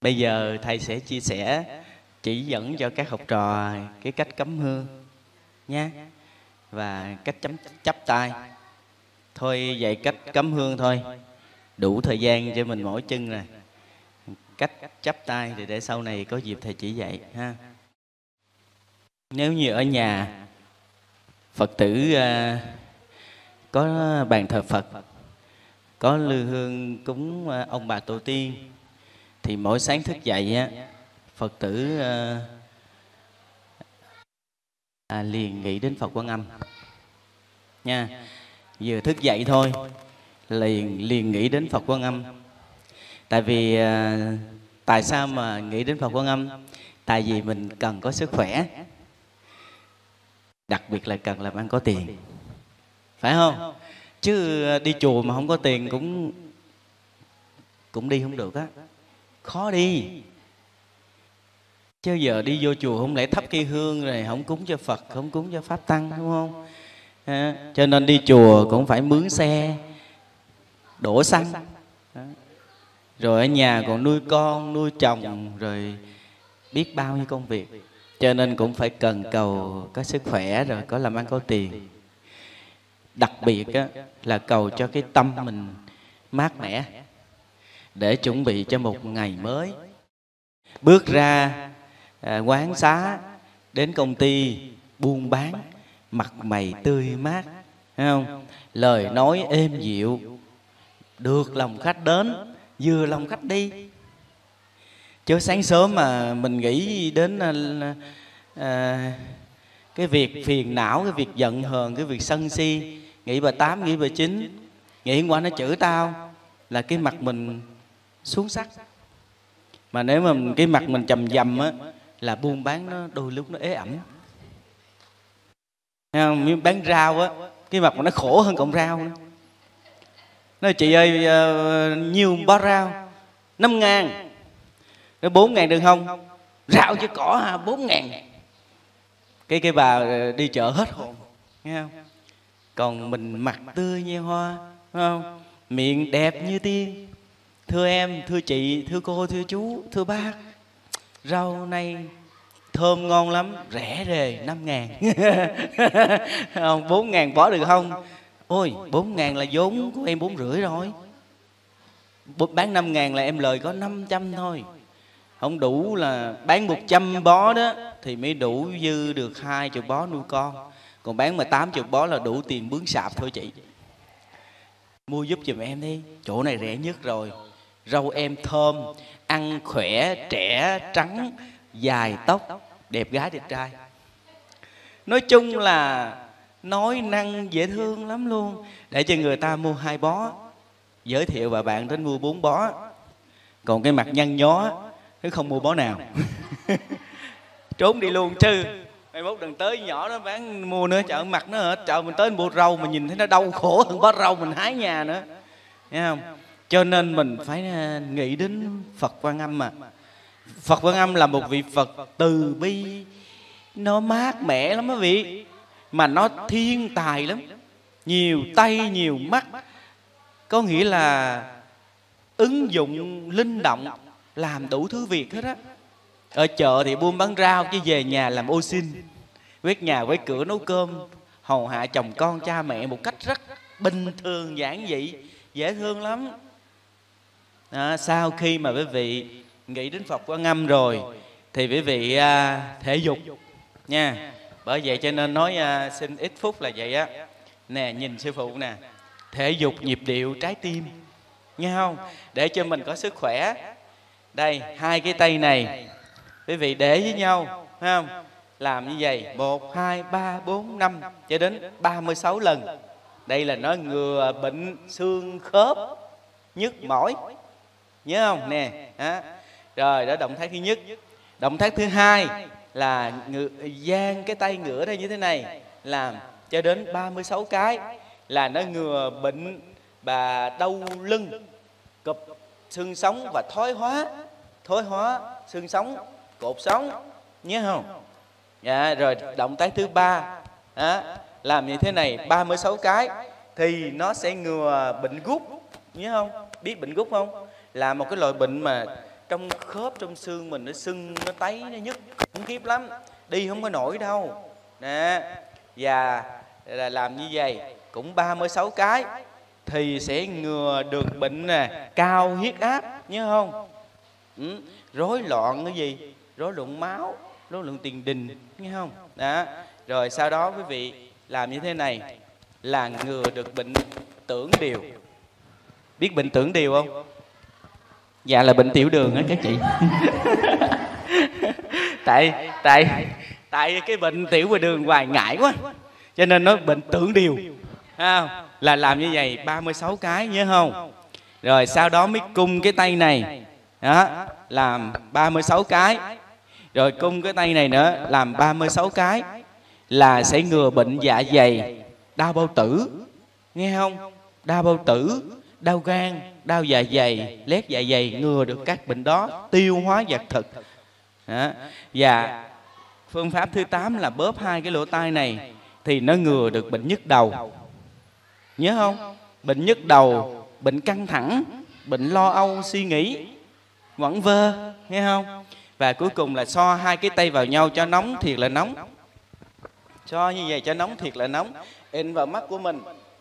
Bây giờ thầy sẽ chia sẻ chỉ dẫn cho các học trò cái cách cấm hương nha và cách chấm chấp tay. Thôi dạy cách cấm hương thôi. Đủ thời gian cho mình mỗi chân rồi. Cách chắp tay thì để sau này có dịp thầy chỉ dạy ha. Nếu như ở nhà Phật tử ờ, có bàn thờ Phật, có lư hương cúng ờ, ông bà tổ tiên thì mỗi sáng thức dậy á phật tử ờ, à, liền nghĩ đến phật quan âm nha vừa thức dậy thôi liền liền nghĩ đến phật quan âm tại vì à, tại sao mà nghĩ đến phật quan âm tại vì mình cần có sức khỏe đặc biệt là cần làm ăn có tiền phải không chứ đi chùa mà không có tiền cũng cũng đi không được á khó đi chứ giờ đi vô chùa không lẽ thắp cây hương rồi không cúng cho phật không cúng cho pháp tăng đúng không à, cho nên đi chùa cũng phải mướn xe đổ xăng rồi ở nhà còn nuôi con nuôi chồng rồi biết bao nhiêu công việc cho nên cũng phải cần cầu có sức khỏe rồi có làm ăn có tiền đặc biệt á, là cầu cho cái tâm mình mát mẻ để chuẩn bị cho một ngày mới bước ra à, quán xá đến công ty buôn bán mặt mày tươi mát thấy không lời nói êm dịu được lòng khách đến vừa lòng khách đi chứ sáng sớm mà mình nghĩ đến à, à cái việc phiền não cái việc giận hờn cái việc sân si nghĩ bà tám nghĩ bà chín nghĩ qua nó chửi tao là cái mặt mình xuống sắc mà nếu mà cái mặt mình chầm dầm á là buôn bán nó đôi lúc nó ế ẩm bán rau á cái mặt mà nó khổ hơn cộng rau nữa. nói chị ơi ờ, nhiều bó rau năm ngàn nó bốn ngàn được không rau chứ cỏ ha bốn ngàn cái cái bà ờ, đi chợ hết hồn nghe không còn mình mặt tươi như hoa không miệng đẹp như tiên thưa em thưa chị thưa cô thưa chú thưa bác rau nay thơm ngon lắm rẻ rề năm ngàn bốn ngàn bỏ được không ôi bốn ngàn là vốn của em bốn rưỡi rồi bán năm ngàn là em lời có năm trăm thôi không đủ là bán một trăm bó đó thì mới đủ dư được hai chục bó nuôi con còn bán mà tám chục bó là đủ tiền bướng sạp thôi chị mua giúp giùm em đi chỗ này rẻ nhất rồi râu em thơm ăn khỏe trẻ trắng dài tóc đẹp gái đẹp trai nói chung là nói năng dễ thương lắm luôn để cho người ta mua hai bó giới thiệu và bạn đến mua bốn bó còn cái mặt nhăn nhó nó không mua bó nào trốn đi luôn chứ mày mốt đừng tới nhỏ nó bán mua nữa chợ mặt nó hết chợ mình tới mua rau mình nhìn thấy nó đau khổ hơn bó rau mình hái nhà nữa nghe không cho nên mình phải à, nghĩ đến phật quan âm mà phật quan âm là một vị phật từ bi nó mát mẻ lắm quý vị mà nó thiên tài lắm nhiều tay nhiều mắt có nghĩa là ứng dụng linh động làm đủ thứ việc hết á ở chợ thì buôn bán rau chứ về nhà làm ô xin quét nhà quét cửa nấu cơm hầu hạ chồng con cha mẹ một cách rất bình thường giản dị dễ thương lắm đó, sau khi mà quý vị nghĩ đến phật quan âm rồi thì quý vị à, thể dục nha bởi vậy cho nên nói à, xin ít phút là vậy á nè nhìn sư phụ nè thể dục nhịp điệu trái tim nghe không để cho mình có sức khỏe đây hai cái tay này quý vị để với nhau thấy không làm như vậy một hai ba bốn năm cho đến ba mươi sáu lần đây là nói ngừa bệnh xương khớp nhức mỏi nhớ không nè đó. rồi đó động tác thứ nhất động tác thứ hai là ngự, gian cái tay ngửa ra như thế này làm cho đến 36 cái là nó ngừa bệnh bà đau lưng cụp xương sống và thoái hóa thoái hóa xương sống cột sống nhớ không dạ, rồi động tác thứ ba à, làm như thế này 36 cái thì nó sẽ ngừa bệnh gút nhớ không biết bệnh gút không là một cái loại bệnh mà trong khớp trong xương mình nó sưng nó tấy nó nhức khủng khiếp lắm đi không có nổi đâu nè và là làm như vậy cũng 36 cái thì sẽ ngừa được bệnh nè cao huyết áp nhớ không ừ. rối loạn cái gì rối loạn máu rối loạn tiền đình nghe không đó rồi sau đó quý vị làm như thế này là ngừa được bệnh tưởng điều biết bệnh tưởng điều không dạ là bệnh tiểu đường á các chị tại tại tại cái bệnh tiểu và đường hoài ngại quá cho nên nó bệnh tưởng điều à, là làm như vậy 36 cái nhớ không rồi sau đó mới cung cái tay này đó làm 36 cái rồi cung cái tay này nữa làm 36 cái là sẽ ngừa bệnh dạ dày đau bao tử nghe không đau bao tử đau gan đau dạ dày lét dạ dày ngừa được các bệnh đó tiêu hóa vật thực và phương pháp thứ 8 là bóp hai cái lỗ tai này thì nó ngừa được bệnh nhức đầu nhớ không bệnh nhức đầu bệnh căng thẳng bệnh lo âu suy nghĩ vẫn vơ nghe không và cuối cùng là so hai cái tay vào nhau cho nóng thiệt là nóng cho như vậy cho nóng thiệt là nóng in vào mắt của mình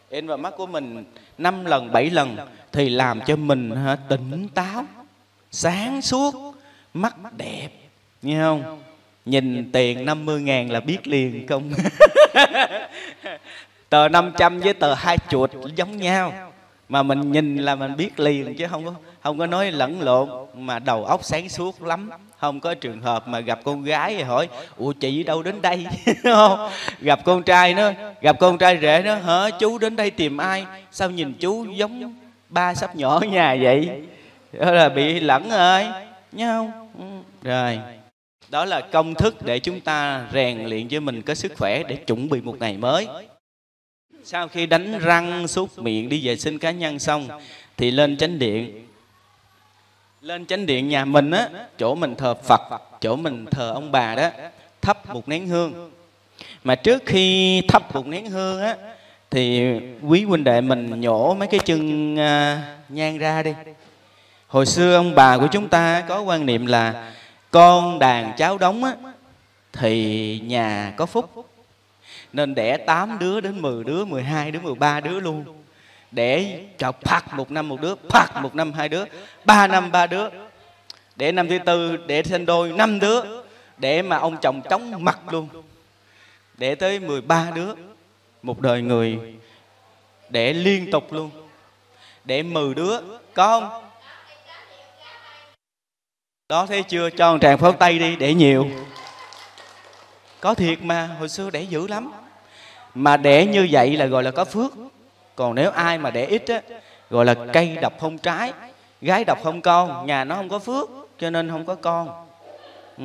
in vào mắt của mình năm lần bảy lần thì làm cho mình tỉnh táo sáng suốt mắt đẹp nghe không nhìn tiền 50 ngàn là biết liền không tờ 500 với tờ hai chuột giống nhau mà mình nhìn là mình biết liền chứ không có không có nói lẫn lộn mà đầu óc sáng suốt lắm không có trường hợp mà gặp con gái thì hỏi ủa chị đâu đến đây gặp con trai nó gặp con trai rể nó hả chú đến đây tìm ai sao nhìn chú giống ba sắp nhỏ nhà vậy đó là bị lẫn rồi nhá không ừ, rồi đó là công thức để chúng ta rèn luyện cho mình có sức khỏe để chuẩn bị một ngày mới sau khi đánh răng súc miệng đi vệ sinh cá nhân xong thì lên chánh điện lên chánh điện nhà mình á chỗ mình thờ phật chỗ mình thờ ông bà đó thắp một nén hương mà trước khi thắp một nén hương á thì quý huynh đệ mình nhổ mấy cái chân uh, nhang ra đi hồi xưa ông bà của chúng ta có quan niệm là con đàn cháu đóng á thì nhà có phúc nên đẻ 8 đứa đến 10 đứa 12 đứa 13 đứa luôn Đẻ chọc phạt một năm một đứa phạt một năm hai đứa ba năm ba đứa Đẻ năm thứ tư đẻ sinh đôi năm đứa để mà ông chồng chóng mặt luôn Đẻ tới 13 đứa một đời người Đẻ liên tục luôn Đẻ 10 đứa có không đó thấy chưa cho một tràng pháo tay đi để nhiều có thiệt mà hồi xưa để dữ lắm mà đẻ như vậy là gọi là có phước còn nếu ai mà đẻ ít á gọi là cây đập không trái gái đập không con nhà nó không có phước cho nên không có con ừ.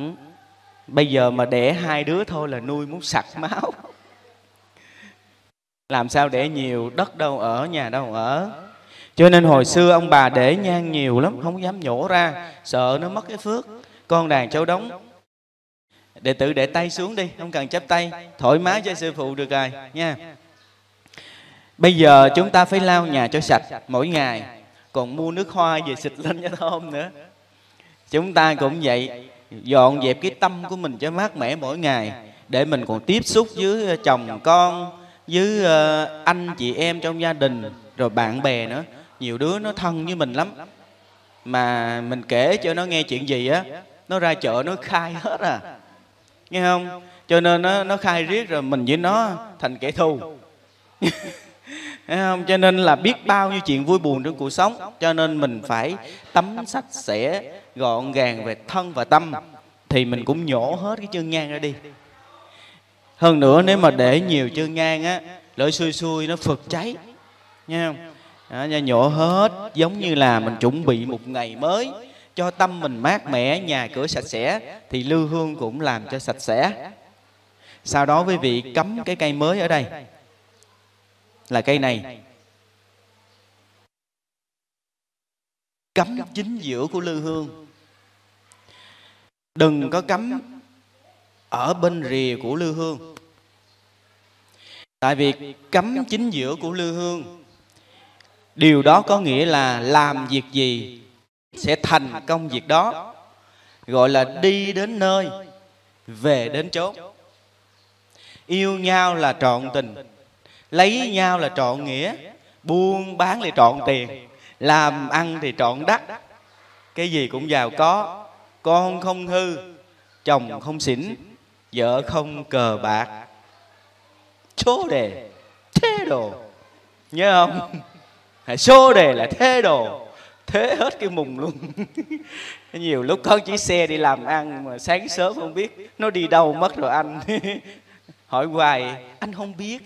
bây giờ mà đẻ hai đứa thôi là nuôi muốn sặc máu làm sao để nhiều đất đâu ở nhà đâu ở cho nên hồi xưa ông bà để nhang nhiều lắm không dám nhổ ra sợ nó mất cái phước con đàn cháu đóng đệ tử để tay xuống đi không cần chắp tay thoải mái cho sư phụ được rồi nha bây giờ chúng ta phải lau nhà cho sạch mỗi ngày còn mua nước hoa về xịt lên cho thơm nữa chúng ta cũng vậy dọn dẹp cái tâm của mình cho mát mẻ mỗi ngày để mình còn tiếp xúc với ờ, chồng con với ờ, anh chị em trong gia đình rồi bạn bè nữa nhiều đứa nó thân với mình lắm mà mình kể cho nó nghe chuyện gì á nó ra chợ nó khai hết à nghe không cho nên nó, nó khai riết rồi mình với nó thành kẻ thù không? cho nên là biết bao nhiêu chuyện vui buồn trong cuộc sống cho nên mình phải tắm sạch sẽ gọn gàng về thân và tâm thì mình cũng nhổ hết cái chân ngang ra đi hơn nữa nếu mà để nhiều chân ngang á lỡ xui xui nó phật cháy nha không? Đó, nhổ hết giống như là mình chuẩn bị một ngày mới cho tâm mình mát mẻ nhà cửa sạch sẽ thì lưu hương cũng làm cho sạch sẽ sau đó quý vị cấm cái cây mới ở đây là cây này cấm chính giữa của lưu hương đừng có cấm ở bên rìa của lưu hương tại vì cấm chính giữa của lưu hương điều đó có nghĩa là làm việc gì sẽ thành công việc đó gọi là đi đến nơi về đến chốn yêu nhau là trọn tình lấy nhau là trọn nghĩa buôn bán thì trọn tiền làm ăn thì trọn đắt cái gì cũng giàu có con không hư chồng không xỉn vợ không cờ bạc số đề thế đồ nhớ không số đề là thế đồ thế hết cái mùng luôn nhiều lúc có chiếc xe đi làm ăn mà sáng sớm không biết nó đi đâu mất rồi anh hỏi hoài anh không biết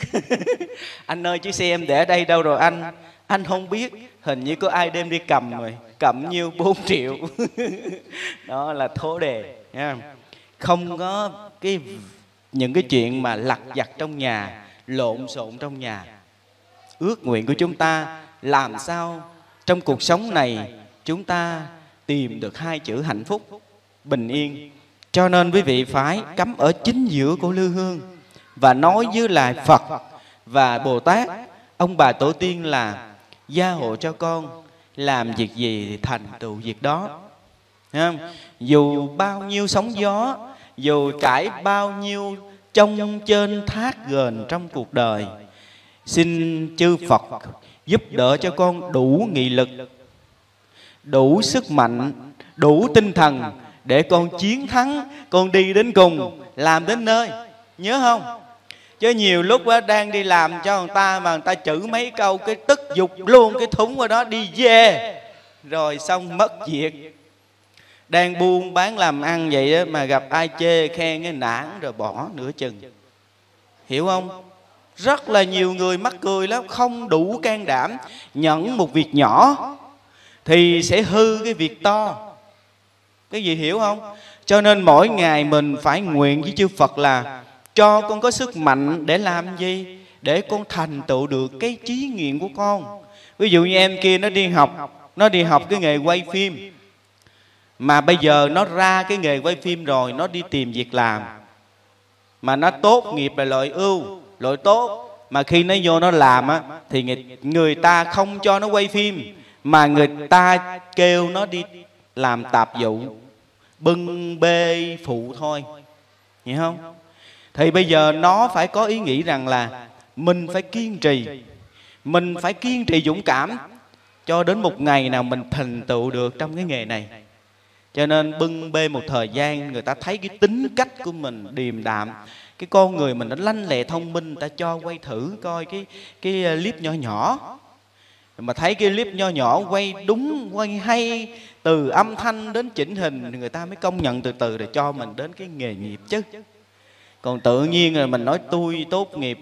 anh ơi chiếc xe em để đây đâu rồi anh anh không biết hình như có ai đem đi cầm rồi cầm nhiêu 4 triệu đó là thố đề nha không có cái những cái chuyện mà lặt vặt trong nhà lộn xộn trong nhà ước nguyện của chúng ta làm sao trong cuộc sống này chúng ta tìm được hai chữ hạnh phúc bình yên cho nên quý vị phải cắm ở chính giữa của lư hương và nói với lại phật và bồ tát ông bà tổ tiên là gia hộ cho con làm việc gì thì thành tựu việc đó không? dù bao nhiêu sóng gió dù trải bao nhiêu trong trên thác gền trong cuộc đời xin chư phật giúp đỡ cho con đủ nghị lực đủ sức mạnh đủ tinh thần để con chiến thắng con đi đến cùng làm đến nơi nhớ không chứ nhiều lúc đó đang đi làm cho người ta mà người ta chữ mấy câu cái tức dục luôn cái thúng qua đó đi về rồi xong mất việc đang buôn bán làm ăn vậy đó mà gặp ai chê khen cái nản rồi bỏ nửa chừng hiểu không rất là nhiều người mắc cười lắm không đủ can đảm nhận một việc nhỏ thì sẽ hư cái việc to cái gì hiểu không cho nên mỗi ngày mình phải nguyện với chư phật là cho con có sức mạnh để làm gì để con thành tựu được cái trí nghiệm của con ví dụ như em kia nó đi học nó đi học cái nghề quay phim mà bây giờ nó ra cái nghề quay phim rồi nó đi tìm việc làm mà nó tốt nghiệp là lợi ưu lỗi tốt mà khi nó vô nó làm á thì người, người ta không cho nó quay phim mà người ta kêu nó đi làm tạp vụ bưng bê phụ thôi hiểu không thì bây giờ nó phải có ý nghĩ rằng là mình phải kiên trì mình phải kiên trì dũng cảm cho đến một ngày nào mình thành tựu được trong cái nghề này cho nên bưng bê một thời gian người ta thấy cái tính cách của mình điềm đạm cái con người mình đã lanh lẹ thông minh ta cho quay thử coi cái cái ờ, clip nhỏ nhỏ mà thấy cái clip nhỏ nhỏ quay đúng quay hay từ âm thanh đến chỉnh hình người ta mới công nhận từ từ để cho mình đến cái nghề nghiệp chứ còn tự nhiên là mình nói tôi tốt nghiệp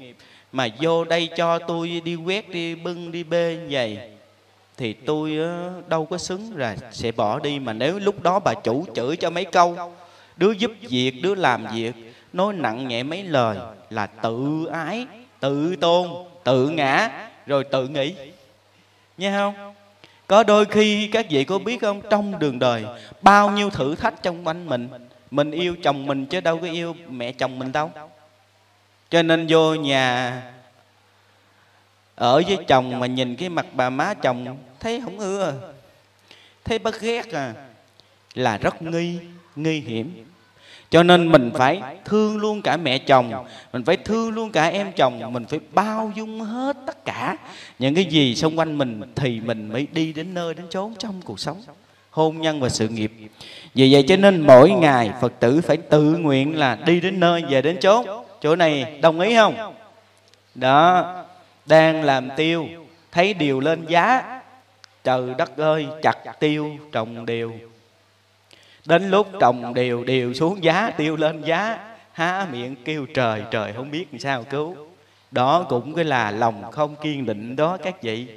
mà vô đây cho tôi đi quét đi bưng đi bê như vậy thì tôi ờ, đâu có xứng là sẽ bỏ đi mà nếu lúc đó bà chủ chửi cho mấy câu đứa giúp việc đứa làm việc nói nặng nhẹ mấy lời là tự ái tự tôn tự ngã rồi tự nghĩ nghe không có đôi khi các vị có biết không trong đường đời bao nhiêu thử thách trong quanh mình mình yêu chồng mình chứ đâu có yêu mẹ chồng mình đâu cho nên vô nhà ở với chồng mà nhìn cái mặt bà má chồng thấy không ưa thấy bất ghét à là rất nghi nghi hiểm cho nên mình phải thương luôn cả mẹ chồng mình phải thương luôn cả em chồng mình phải bao dung hết tất cả những cái gì xung quanh mình thì mình mới đi đến nơi đến chốn trong cuộc sống hôn nhân và sự nghiệp vì vậy cho nên mỗi ngày phật tử phải tự nguyện là đi đến nơi về đến chốn chỗ này đồng ý không đó đang làm tiêu thấy điều lên giá trời đất ơi chặt tiêu trồng điều đến lúc trồng đều đều xuống giá tiêu lên giá há miệng kêu trời trời không biết làm sao cứu đó cũng cái là lòng không kiên định đó các vị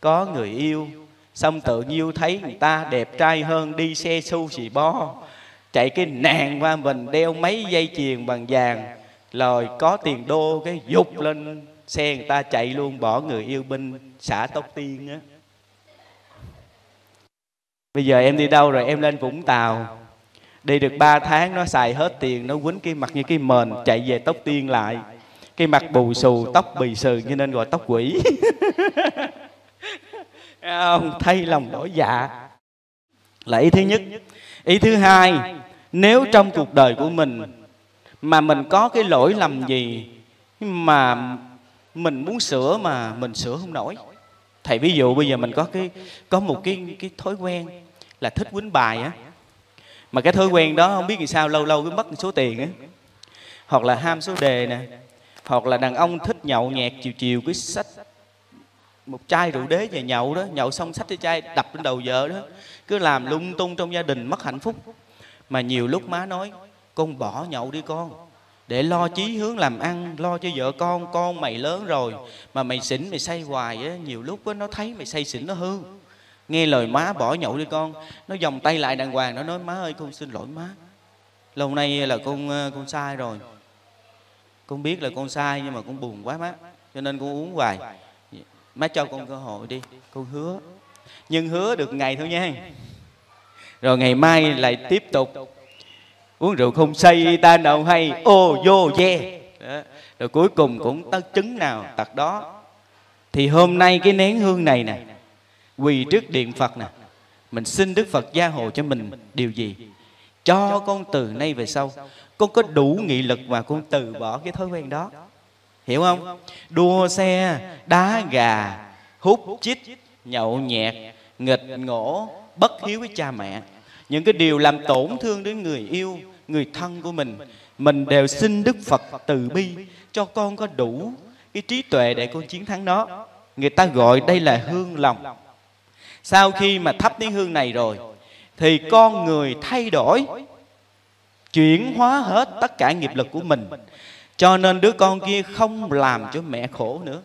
có người yêu xong tự nhiên thấy người ta đẹp trai hơn đi xe su xì bo chạy cái nàng qua mình đeo mấy dây chuyền bằng vàng rồi có tiền đô cái dục lên xe người ta chạy luôn bỏ người yêu binh xả tóc tiên á bây giờ em đi đâu rồi em lên vũng tàu đi được 3 tháng nó xài hết tiền nó quýnh cái mặt như cái mền chạy về tóc tiên lại cái mặt bù xù tóc bì xừ như nên gọi tóc quỷ không thay lòng đổi dạ là ý thứ nhất ý thứ hai nếu trong cuộc đời của mình mà mình có cái lỗi lầm gì mà mình muốn sửa mà mình sửa không nổi thầy ví dụ bây giờ mình có cái có một cái cái thói quen là thích quýnh bài á mà cái thói quen đó không biết vì sao lâu lâu cứ mất số tiền á hoặc là ham số đề nè hoặc là đàn ông thích nhậu nhẹt chiều chiều cứ sách một chai rượu đế về nhậu đó nhậu xong sách cái chai đập lên đầu vợ đó cứ làm lung tung trong gia đình mất hạnh phúc mà nhiều lúc má nói con bỏ nhậu đi con để lo chí hướng làm ăn lo cho vợ con con mày lớn rồi mà mày xỉn mày say hoài á nhiều lúc á nó thấy mày say xỉn nó hư nghe lời má bỏ nhậu đi con nó vòng tay lại đàng hoàng nó nói má ơi con xin lỗi má lâu nay là con ờ, con sai rồi con biết là con sai nhưng mà con buồn quá má cho nên con uống hoài má cho con cơ hội đi con hứa nhưng hứa được ngày thôi nha rồi ngày mai lại tiếp tục uống rượu không say ta nào hay ô vô ve, rồi cuối cùng cũng tật chứng nào tật đó thì hôm nay cái nén hương này nè quỳ trước điện phật nè mình xin đức phật gia hộ cho mình điều gì cho con từ nay về sau con có đủ nghị lực mà con từ bỏ cái thói quen đó hiểu không đua xe đá gà hút chích nhậu nhẹt nghịch ngỗ bất hiếu với cha mẹ những cái điều làm tổn thương đến người yêu người thân của mình mình đều xin đức phật từ bi cho con có đủ cái trí tuệ để con chiến thắng nó người ta gọi đây là hương lòng sau khi mà thắp tiếng hương này rồi thì con người thay đổi chuyển hóa hết tất cả nghiệp lực của mình cho nên đứa con kia không làm cho mẹ khổ nữa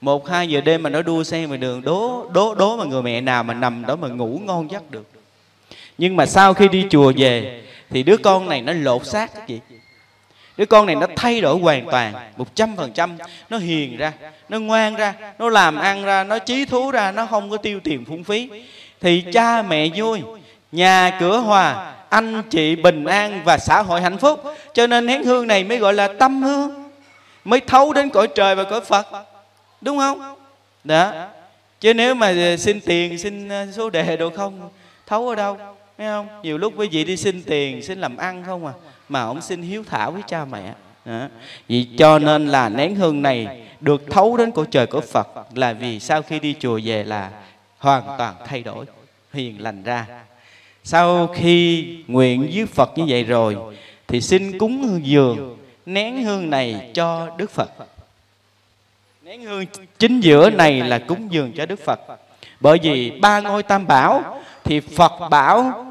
một hai giờ đêm mà nó đua xe ngoài đường đố đố đố mà người mẹ nào mà nằm đó mà ngủ ngon giấc được nhưng mà sau khi đi chùa về thì đứa con này nó lột xác chị Đứa con này nó thay đổi hoàn toàn một trăm phần trăm Nó hiền ra Nó ngoan ra Nó làm ăn ra Nó trí thú ra Nó không có tiêu tiền phung phí Thì cha mẹ vui Nhà cửa hòa Anh chị bình an Và xã hội hạnh phúc Cho nên nén hương này mới gọi là tâm hương Mới thấu đến cõi trời và cõi Phật Đúng không? Đó Chứ nếu mà xin tiền Xin ờ, số đề đồ không Thấu ở đâu Thấy không? Nhiều lúc quý vị đi xin tiền Xin làm ăn không à mà ông xin hiếu thảo với cha mẹ đó. Vì cho nên là nén hương này được thấu đến cõi trời của Phật là vì sau khi đi chùa về là hoàn toàn thay đổi, hiền lành ra. Sau khi nguyện với Phật như vậy rồi thì xin cúng hương dường nén hương này cho Đức Phật. Nén hương chính giữa này là cúng dường cho Đức Phật. Bởi vì ba ngôi tam bảo thì Phật bảo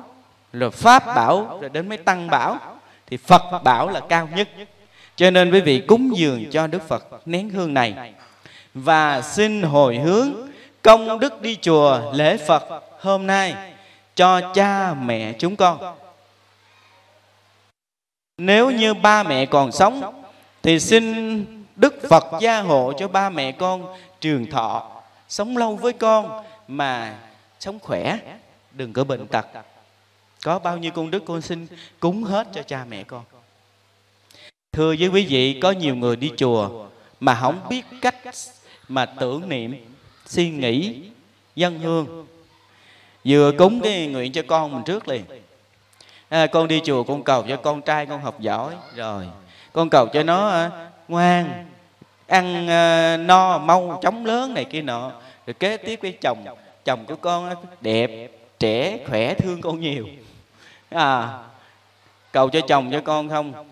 rồi Pháp bảo rồi đến mới tăng bảo thì Phật bảo là cao nhất. Cho nên quý vị cúng dường cho Đức Phật nén hương này và xin hồi hướng công đức đi chùa lễ Phật hôm nay cho cha mẹ chúng con. Nếu như ba mẹ còn sống thì xin Đức Phật gia hộ cho ba mẹ con trường thọ, sống lâu với con mà sống khỏe, đừng có bệnh tật có bao nhiêu công đức con xin cúng hết cho cha mẹ con thưa với quý vị có nhiều người đi chùa mà không biết cách mà tưởng niệm suy nghĩ dân hương vừa cúng cái nguyện cho con mình trước liền à, con đi chùa con cầu cho con trai con học giỏi rồi con cầu cho nó à, ngoan ăn à, no mau chóng lớn này kia nọ rồi kế tiếp với chồng chồng của con à, đẹp trẻ khỏe thương con nhiều à, cầu cho chồng cho con không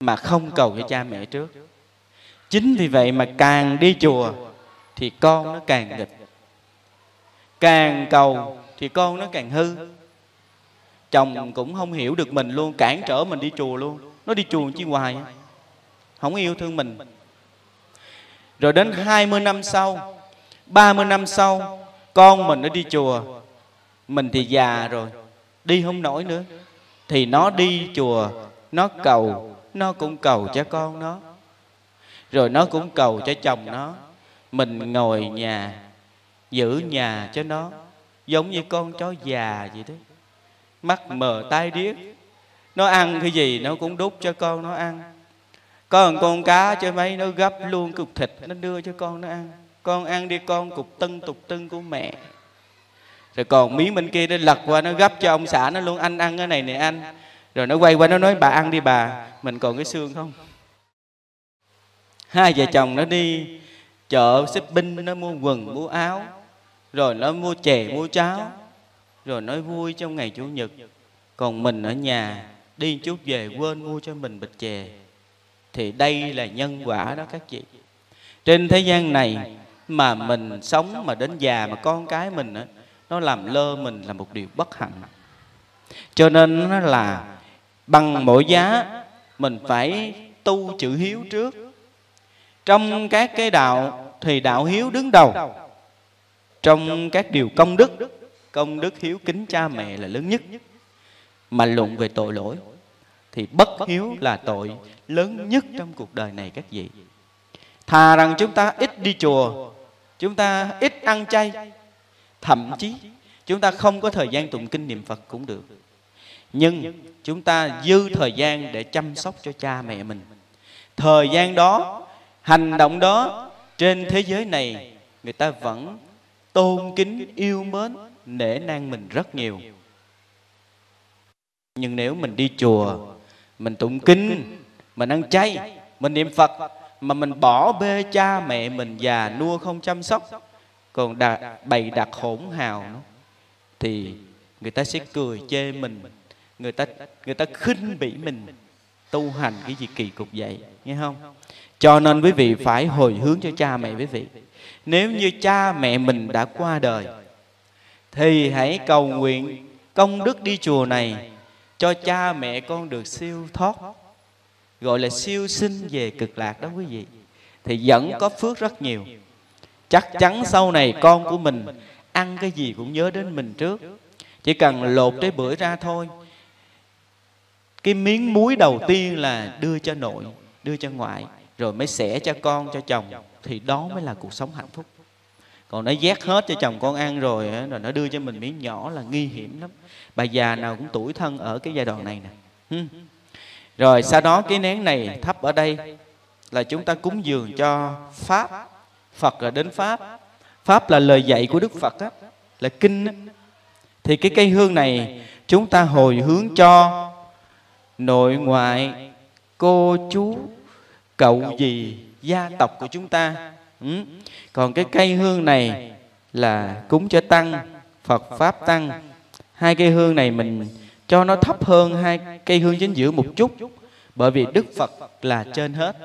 mà không cầu cho cha mẹ trước chính vì vậy mà càng đi chùa thì con nó càng nghịch càng cầu thì con nó càng hư chồng cũng không hiểu được mình luôn cản trở mình đi chùa luôn nó đi chùa chi hoài không yêu thương mình rồi đến 20 năm sau 30 năm sau con mình nó đi chùa mình thì già rồi đi không nổi nữa thì nó đi chùa nó cầu nó cũng cầu cho con nó rồi nó cũng cầu cho chồng nó mình ngồi nhà giữ nhà cho nó giống như con chó già vậy đó mắt mờ tai điếc nó ăn cái gì nó cũng đút cho con nó ăn còn con cá cho mấy nó gấp luôn cục thịt nó đưa cho con nó ăn con ăn đi con cục tân tục tân của mẹ rồi còn miếng bên kia nó lật qua nó gấp cho ông xã nó luôn anh ăn cái này nè anh rồi nó quay qua nó nói bà ăn đi bà mình còn cái xương không hai vợ chồng nó đi chợ xếp shopping nó mua quần mua áo rồi nó mua chè mua cháo rồi nói vui trong ngày chủ nhật còn mình ở nhà đi chút về quên mua cho mình bịch chè thì đây là nhân quả đó các chị trên thế gian này mà mình sống mà đến già mà con cái mình á nó làm lơ mình là một điều bất hạnh cho nên nó là bằng mỗi giá mình phải tu chữ hiếu trước trong các cái đạo thì đạo hiếu đứng đầu trong các điều công đức công đức hiếu kính cha mẹ là lớn nhất mà luận về tội lỗi thì bất hiếu là tội lớn nhất trong cuộc đời này các vị thà rằng chúng ta ít đi chùa chúng ta ít ăn chay thậm chí chúng ta không có thời gian tụng kinh niệm phật cũng được nhưng chúng ta dư thời gian để chăm sóc cho cha mẹ mình thời gian đó hành động đó trên thế giới này người ta vẫn tôn kính yêu mến nể nang mình rất nhiều nhưng nếu mình đi chùa mình tụng kinh mình ăn chay mình niệm phật mà mình bỏ bê cha mẹ mình già nua không chăm sóc còn đà, bày đặt hỗn hào nó thì người ta sẽ cười chê mình người ta người ta khinh bỉ mình tu hành cái gì kỳ cục vậy nghe không cho nên quý vị phải hồi hướng cho cha mẹ quý vị nếu như cha mẹ mình đã qua đời thì hãy cầu nguyện công đức đi chùa này cho cha mẹ con được siêu thoát gọi là siêu sinh về cực lạc đó quý vị thì vẫn có phước rất nhiều chắc chắn sau này con của mình ăn cái gì cũng nhớ đến mình trước chỉ cần lột trái bưởi ra thôi cái miếng muối đầu tiên là đưa cho nội đưa cho ngoại rồi mới xẻ cho con cho chồng thì đó mới là cuộc sống hạnh phúc còn nó vét hết cho chồng con ăn rồi rồi nó đưa cho mình miếng nhỏ là nguy hiểm lắm bà già nào cũng tuổi thân ở cái giai đoạn này nè rồi sau đó cái nén này thấp ở đây là chúng ta cúng dường cho pháp Phật là đến Pháp Pháp là lời dạy của Đức Phật á, là kinh á. Thì cái cây hương này chúng ta hồi hướng cho nội ngoại, cô chú, cậu gì, gia tộc của chúng ta. Ừ. Còn cái cây hương này là cúng cho tăng, Phật Pháp tăng. Hai cây hương này mình cho nó thấp hơn hai cây hương chính giữa một chút bởi vì Đức Phật là trên hết.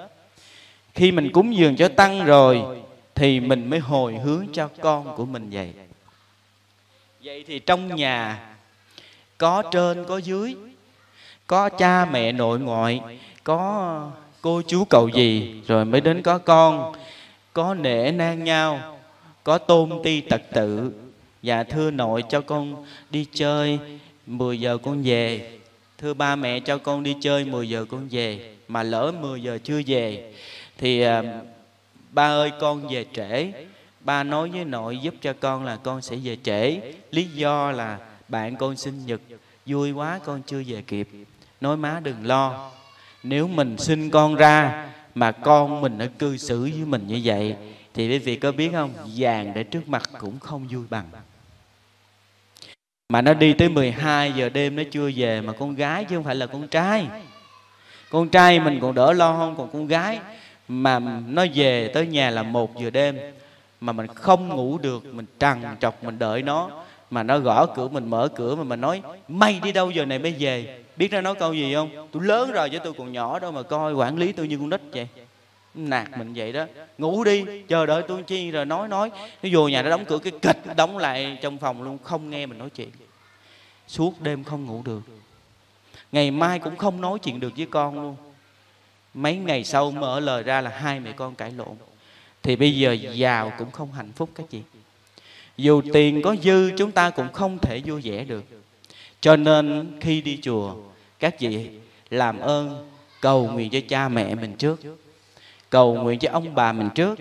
Khi mình cúng dường cho tăng rồi thì mình mới hồi hướng cho con của mình vậy vậy thì trong nhà có trên có dưới có cha mẹ nội ngoại có cô chú cầu gì rồi mới đến có con có nể nang nhau có tôn ti tật tự dạ thưa nội cho con đi chơi 10 giờ con về thưa ba mẹ cho con đi chơi 10 giờ con về mà lỡ 10 giờ chưa về thì à, ba ơi con về trễ ba nói với nội giúp cho con là con sẽ về trễ lý do là bạn con sinh nhật vui quá con chưa về kịp nói má đừng lo nếu mình sinh con ra mà con mình nó cư xử với mình như vậy thì quý vị có biết không vàng để trước mặt cũng không vui bằng mà nó đi tới 12 giờ đêm nó chưa về mà con gái chứ không phải là con trai con trai mình còn đỡ lo không còn con gái mà nó về tới nhà là một giờ đêm mà mình không ngủ được mình trằn trọc mình đợi nó mà nó gõ cửa mình mở cửa mà mình nói mày đi đâu giờ này mới về biết nó nói câu gì không tôi lớn rồi chứ tôi còn nhỏ đâu mà coi quản lý tôi như con nít vậy nạt mình vậy đó ngủ đi chờ đợi tôi chi rồi nói nói nó vô nhà nó đóng cửa cái kịch đóng lại trong phòng luôn không nghe mình nói chuyện suốt đêm không ngủ được ngày mai cũng không nói chuyện được với con luôn mấy ngày sau mở lời ra là hai mẹ con cãi lộn thì bây giờ giàu cũng không hạnh phúc các chị dù tiền có dư chúng ta cũng không thể vui vẻ được cho nên khi đi chùa các chị làm ơn cầu nguyện cho cha mẹ mình trước cầu nguyện cho ông bà mình trước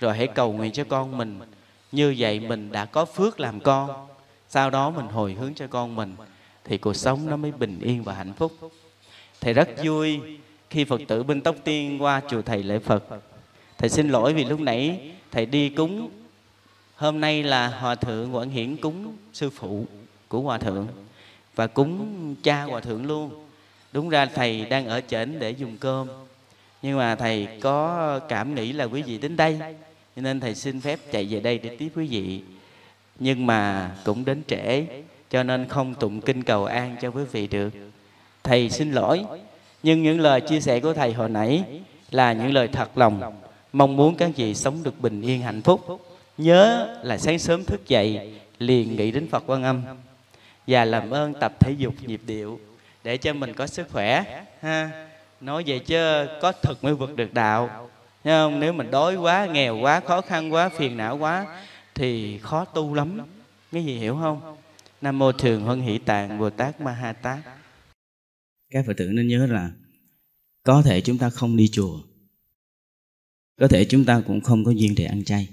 rồi hãy cầu nguyện cho con mình như vậy mình đã có phước làm con sau đó mình hồi hướng cho con mình thì cuộc sống nó mới bình yên và hạnh phúc thì rất vui khi phật tử binh tóc tiên qua chùa thầy lễ phật thầy xin lỗi vì lúc nãy thầy đi cúng hôm nay là hòa thượng quản hiển cúng sư phụ của hòa thượng và cúng cha hòa thượng luôn đúng ra thầy đang ở chển để dùng cơm nhưng mà thầy có cảm nghĩ là quý vị đến đây cho nên thầy xin phép chạy về đây để tiếp quý vị nhưng mà cũng đến trễ cho nên không tụng kinh cầu an cho quý vị được thầy xin lỗi nhưng những lời chia sẻ của thầy hồi nãy là những lời thật lòng mong muốn các vị sống được bình yên hạnh phúc nhớ là sáng sớm thức dậy liền nghĩ đến phật quan âm và làm ơn tập thể dục nhịp điệu để cho mình có sức khỏe ha nói vậy chứ có thực mới vượt được đạo Thấy không nếu mình đói quá nghèo quá khó khăn quá phiền não quá thì khó tu lắm cái gì hiểu không nam mô thường huân hỷ tạng bồ tát ma ha tát các phật tử nên nhớ là có thể chúng ta không đi chùa có thể chúng ta cũng không có duyên để ăn chay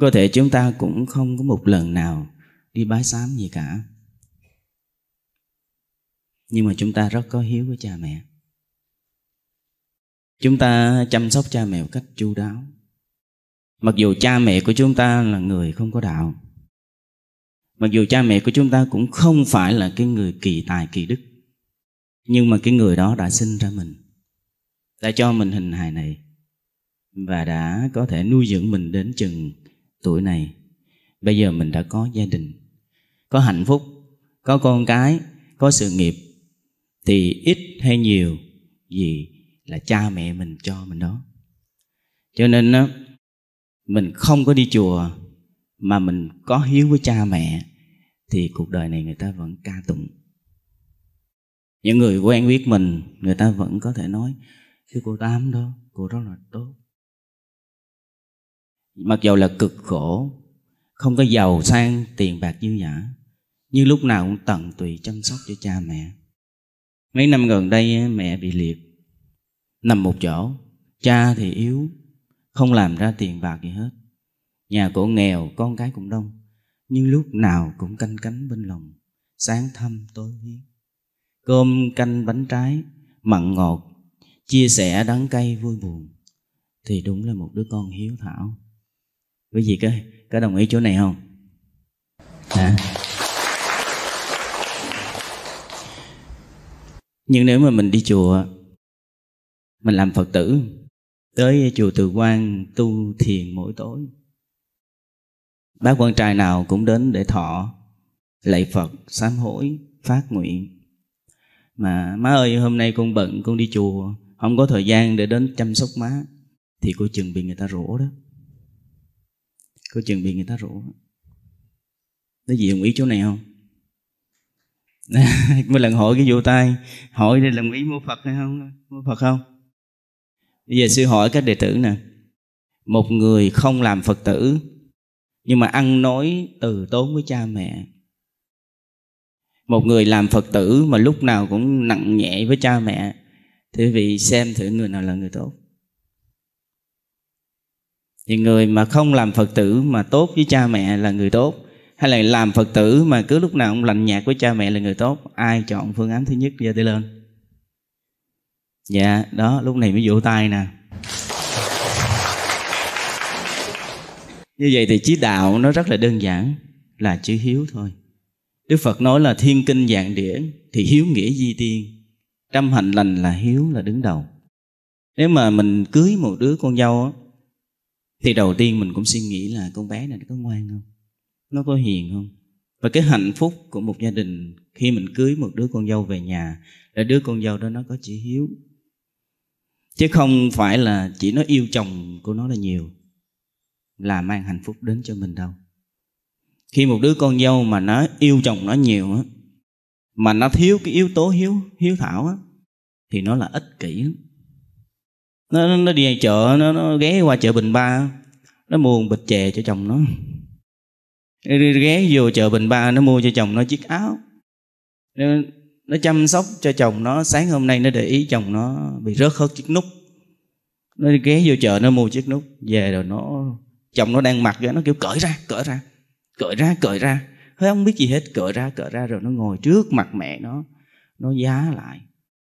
có thể chúng ta cũng không có một lần nào đi bái sám gì cả nhưng mà chúng ta rất có hiếu với cha mẹ chúng ta chăm sóc cha mẹ một cách chu đáo mặc dù cha mẹ của chúng ta là người không có đạo mặc dù cha mẹ của chúng ta cũng không phải là cái người kỳ tài kỳ đức nhưng mà cái người đó đã sinh ra mình đã cho mình hình hài này và đã có thể nuôi dưỡng mình đến chừng tuổi này bây giờ mình đã có gia đình có hạnh phúc có con cái có sự nghiệp thì ít hay nhiều gì là cha mẹ mình cho mình đó cho nên á mình không có đi chùa mà mình có hiếu với cha mẹ thì cuộc đời này người ta vẫn ca tụng những người quen biết mình người ta vẫn có thể nói khi cô tám đó cô rất là tốt mặc dù là cực khổ không có giàu sang tiền bạc dư dả nhưng lúc nào cũng tận tùy chăm sóc cho cha mẹ mấy năm gần đây mẹ bị liệt nằm một chỗ cha thì yếu không làm ra tiền bạc gì hết Nhà cổ nghèo con cái cũng đông Nhưng lúc nào cũng canh cánh bên lòng Sáng thăm tối hiến Cơm canh bánh trái Mặn ngọt Chia sẻ đắng cay vui buồn Thì đúng là một đứa con hiếu thảo Quý vị ơi Có đồng ý chỗ này không? Hả? Nhưng nếu mà mình đi chùa Mình làm Phật tử Tới chùa Từ Quang tu thiền mỗi tối Bác quan trai nào cũng đến để thọ Lạy Phật, sám hối, phát nguyện Mà má ơi hôm nay con bận con đi chùa Không có thời gian để đến chăm sóc má Thì cô chừng bị người ta rủa đó Cô chừng bị người ta rủa Nói gì đồng ý chỗ này không? Mấy lần hỏi cái vụ tay Hỏi đây làm ý mua Phật hay không? mua Phật không? Bây giờ sư hỏi các đệ tử nè Một người không làm Phật tử nhưng mà ăn nói từ tốn với cha mẹ một người làm phật tử mà lúc nào cũng nặng nhẹ với cha mẹ thì vị xem thử người nào là người tốt thì người mà không làm phật tử mà tốt với cha mẹ là người tốt hay là làm phật tử mà cứ lúc nào cũng lạnh nhạt với cha mẹ là người tốt ai chọn phương án thứ nhất giơ tay lên dạ đó lúc này mới vỗ tay nè như vậy thì trí đạo nó rất là đơn giản là chữ hiếu thôi đức phật nói là thiên kinh dạng điển thì hiếu nghĩa di tiên trăm hạnh lành là hiếu là đứng đầu nếu mà mình cưới một đứa con dâu á thì đầu tiên mình cũng suy nghĩ là con bé này nó có ngoan không nó có hiền không và cái hạnh phúc của một gia đình khi mình cưới một đứa con dâu về nhà là đứa con dâu đó nó có chữ hiếu chứ không phải là chỉ nó yêu chồng của nó là nhiều là mang hạnh phúc đến cho mình đâu khi một đứa con dâu mà nó yêu chồng nó nhiều á mà nó thiếu cái yếu tố hiếu hiếu thảo á thì nó là ích kỷ nó, nó đi chợ nó, nó ghé qua chợ bình ba nó mua một bịch chè cho chồng nó ghé vô chợ bình ba nó mua cho chồng nó chiếc áo nó, nó chăm sóc cho chồng nó sáng hôm nay nó để ý chồng nó bị rớt hết chiếc nút nó ghé vô chợ nó mua chiếc nút về rồi nó chồng nó đang mặc ra nó kêu cởi ra cởi ra cởi ra cởi ra thế không biết gì hết cởi ra cởi ra rồi nó ngồi trước mặt mẹ nó nó giá lại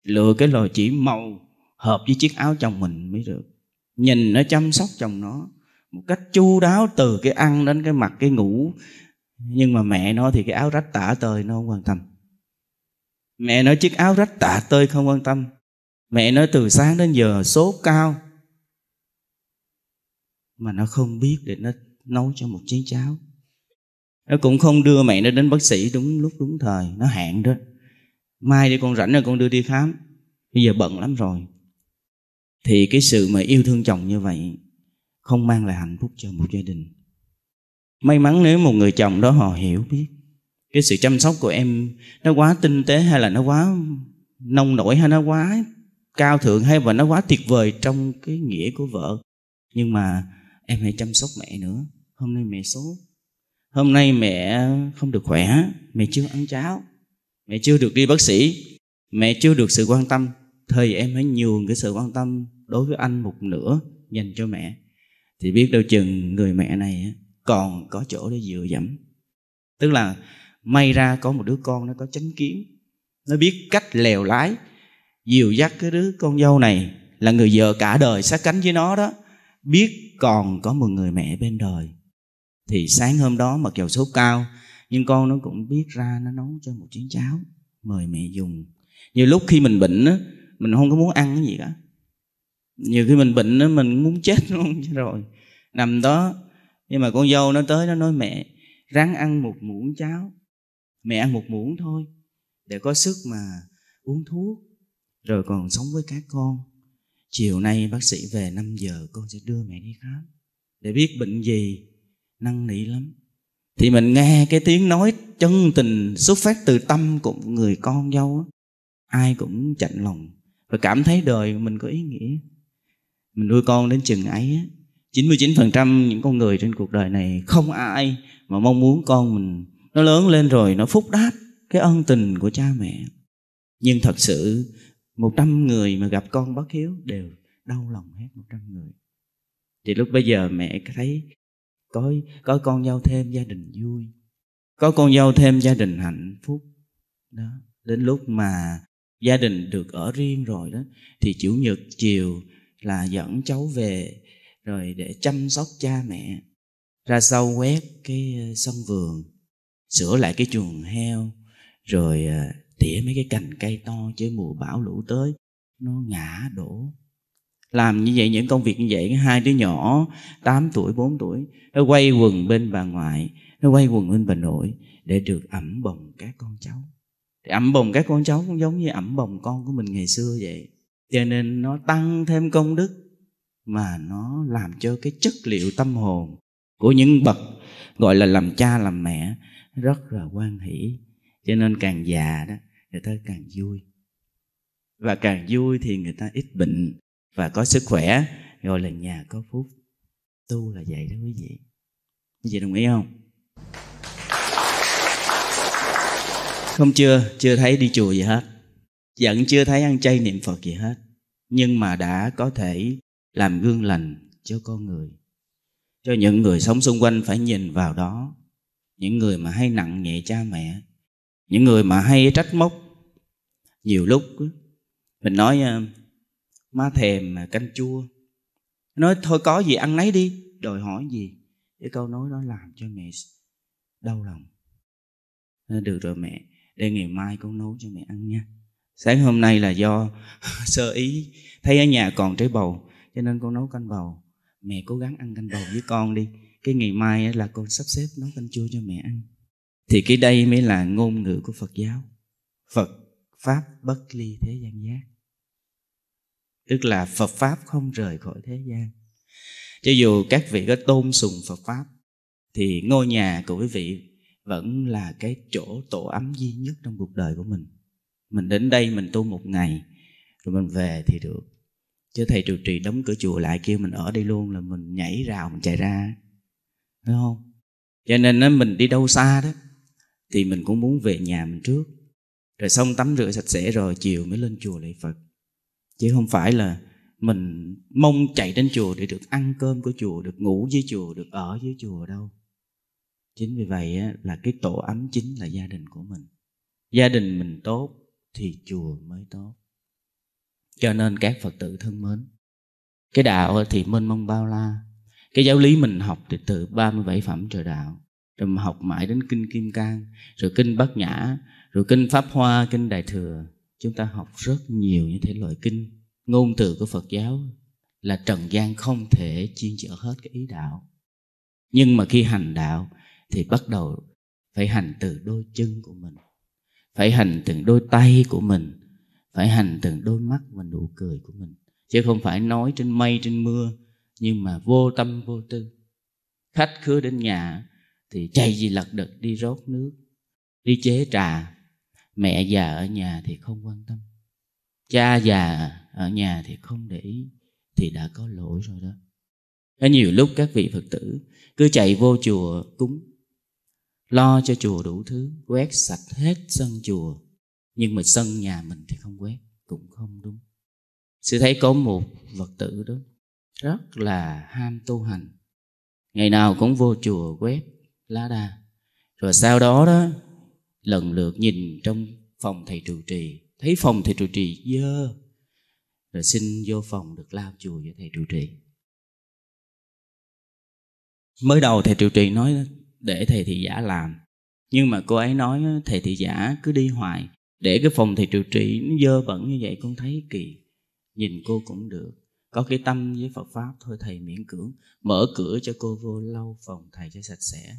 lựa cái lồi chỉ màu hợp với chiếc áo chồng mình mới được nhìn nó chăm sóc chồng nó một cách chu đáo từ cái ăn đến cái mặc cái ngủ nhưng mà mẹ nó thì cái áo rách tả tơi nó không quan tâm mẹ nó chiếc áo rách tả tơi không quan tâm mẹ nó từ sáng đến giờ sốt cao mà nó không biết để nó nấu cho một chén cháo nó cũng không đưa mẹ nó đến bác sĩ đúng lúc đúng thời nó hẹn đó mai đi con rảnh rồi con đưa đi khám bây giờ bận lắm rồi thì cái sự mà yêu thương chồng như vậy không mang lại hạnh phúc cho một gia đình may mắn nếu một người chồng đó họ hiểu biết cái sự chăm sóc của em nó quá tinh tế hay là nó quá nông nổi hay nó quá cao thượng hay và nó quá tuyệt vời trong cái nghĩa của vợ nhưng mà em hãy chăm sóc mẹ nữa hôm nay mẹ sốt hôm nay mẹ không được khỏe mẹ chưa ăn cháo mẹ chưa được đi bác sĩ mẹ chưa được sự quan tâm thì em hãy nhường cái sự quan tâm đối với anh một nửa dành cho mẹ thì biết đâu chừng người mẹ này còn có chỗ để dựa dẫm tức là may ra có một đứa con nó có chánh kiến nó biết cách lèo lái dìu dắt cái đứa con dâu này là người vợ cả đời sát cánh với nó đó biết còn có một người mẹ bên đời thì sáng hôm đó mặc dù sốt cao nhưng con nó cũng biết ra nó nấu cho một chén cháo mời mẹ dùng nhiều lúc khi mình bệnh á mình không có muốn ăn cái gì cả nhiều khi mình bệnh á mình muốn chết luôn rồi nằm đó nhưng mà con dâu nó tới nó nói mẹ ráng ăn một muỗng cháo mẹ ăn một muỗng thôi để có sức mà uống thuốc rồi còn sống với các con chiều nay bác sĩ về 5 giờ con sẽ đưa mẹ đi khám để biết bệnh gì năn nỉ lắm thì mình nghe cái tiếng nói chân tình xuất phát từ tâm của người con dâu ai cũng chạnh lòng và cảm thấy đời mình có ý nghĩa mình nuôi con đến chừng ấy 99% những con người trên cuộc đời này không ai mà mong muốn con mình nó lớn lên rồi nó phúc đáp cái ân tình của cha mẹ nhưng thật sự một trăm người mà gặp con bất hiếu đều đau lòng hết một trăm người thì lúc bây giờ mẹ thấy có có con dâu thêm gia đình vui có con dâu thêm gia đình hạnh phúc đó đến lúc mà gia đình được ở riêng rồi đó thì chủ nhật chiều là dẫn cháu về rồi để chăm sóc cha mẹ ra sau quét cái ờ, sân vườn sửa lại cái chuồng heo rồi ờ, tỉa mấy cái cành cây to chứ mùa bão lũ tới nó ngã đổ làm như vậy những công việc như vậy hai đứa nhỏ 8 tuổi 4 tuổi nó quay quần bên bà ngoại nó quay quần bên bà nội để được ẩm bồng các con cháu thì ẩm bồng các con cháu cũng giống như ẩm bồng con của mình ngày xưa vậy cho nên nó tăng thêm công đức mà nó làm cho cái chất liệu tâm hồn của những bậc gọi là làm cha làm mẹ rất là quan hỷ cho nên càng già đó người ta càng vui và càng vui thì người ta ít bệnh và có sức khỏe gọi là nhà có phúc tu là vậy đó quý vị quý vị đồng ý không không chưa chưa thấy đi chùa gì hết vẫn chưa thấy ăn chay niệm phật gì hết nhưng mà đã có thể làm gương lành cho con người cho những người sống xung quanh phải nhìn vào đó những người mà hay nặng nhẹ cha mẹ những người mà hay trách móc nhiều lúc mình nói ờ, má thèm canh chua nói thôi có gì ăn nấy đi đòi hỏi gì cái câu nói đó làm cho mẹ đau lòng nói, được rồi mẹ để ngày mai con nấu cho mẹ ăn nha sáng hôm nay là do sơ ý thấy ở nhà còn trái bầu cho nên con nấu canh bầu mẹ cố gắng ăn canh bầu với con đi cái ngày mai là con sắp xếp nấu canh chua cho mẹ ăn thì cái đây mới là ngôn ngữ của phật giáo phật pháp bất ly thế gian giác tức là phật pháp không rời khỏi thế gian cho dù các vị có tôn sùng phật pháp thì ngôi nhà của quý vị vẫn là cái chỗ tổ ấm duy nhất trong cuộc đời của mình mình đến đây mình tu một ngày rồi mình về thì được chứ thầy trụ trì đóng cửa chùa lại kêu mình ở đây luôn là mình nhảy rào mình chạy ra đúng không cho nên mình đi đâu xa đó thì mình cũng muốn về nhà mình trước rồi xong tắm rửa sạch sẽ rồi chiều mới lên chùa lễ phật chứ không phải là mình mong chạy đến chùa để được ăn cơm của chùa được ngủ với chùa được ở với chùa đâu chính vì vậy là cái tổ ấm chính là gia đình của mình gia đình mình tốt thì chùa mới tốt cho nên các phật tử thân mến cái đạo thì mênh mông bao la cái giáo lý mình học thì từ 37 phẩm trời đạo rồi mà học mãi đến kinh kim cang rồi kinh bát nhã rồi kinh pháp hoa kinh đại thừa chúng ta học rất nhiều những thể loại kinh ngôn từ của phật giáo là trần gian không thể chuyên chở hết cái ý đạo nhưng mà khi hành đạo thì bắt đầu phải hành từ đôi chân của mình phải hành từng đôi tay của mình phải hành từng đôi mắt và nụ cười của mình chứ không phải nói trên mây trên mưa nhưng mà vô tâm vô tư khách khứa đến nhà thì chạy gì lật đật đi rót nước đi chế trà mẹ già ở nhà thì không quan tâm cha già ở nhà thì không để ý thì đã có lỗi rồi đó có nhiều lúc các vị phật tử cứ chạy vô chùa cúng lo cho chùa đủ thứ quét sạch hết sân chùa nhưng mà sân nhà mình thì không quét cũng không đúng sư thấy có một phật tử đó rất là ham tu hành ngày nào cũng vô chùa quét lá đa rồi sau đó đó lần lượt nhìn trong phòng thầy trụ trì thấy phòng thầy trụ trì dơ rồi xin vô phòng được lao chùa với thầy trụ trì mới đầu thầy trụ trì nói để thầy thị giả làm nhưng mà cô ấy nói thầy thị giả cứ đi hoài để cái phòng thầy trụ trì nó dơ bẩn như vậy con thấy kỳ nhìn cô cũng được có cái tâm với phật pháp thôi thầy miễn cưỡng mở cửa cho cô vô lau phòng thầy cho sạch sẽ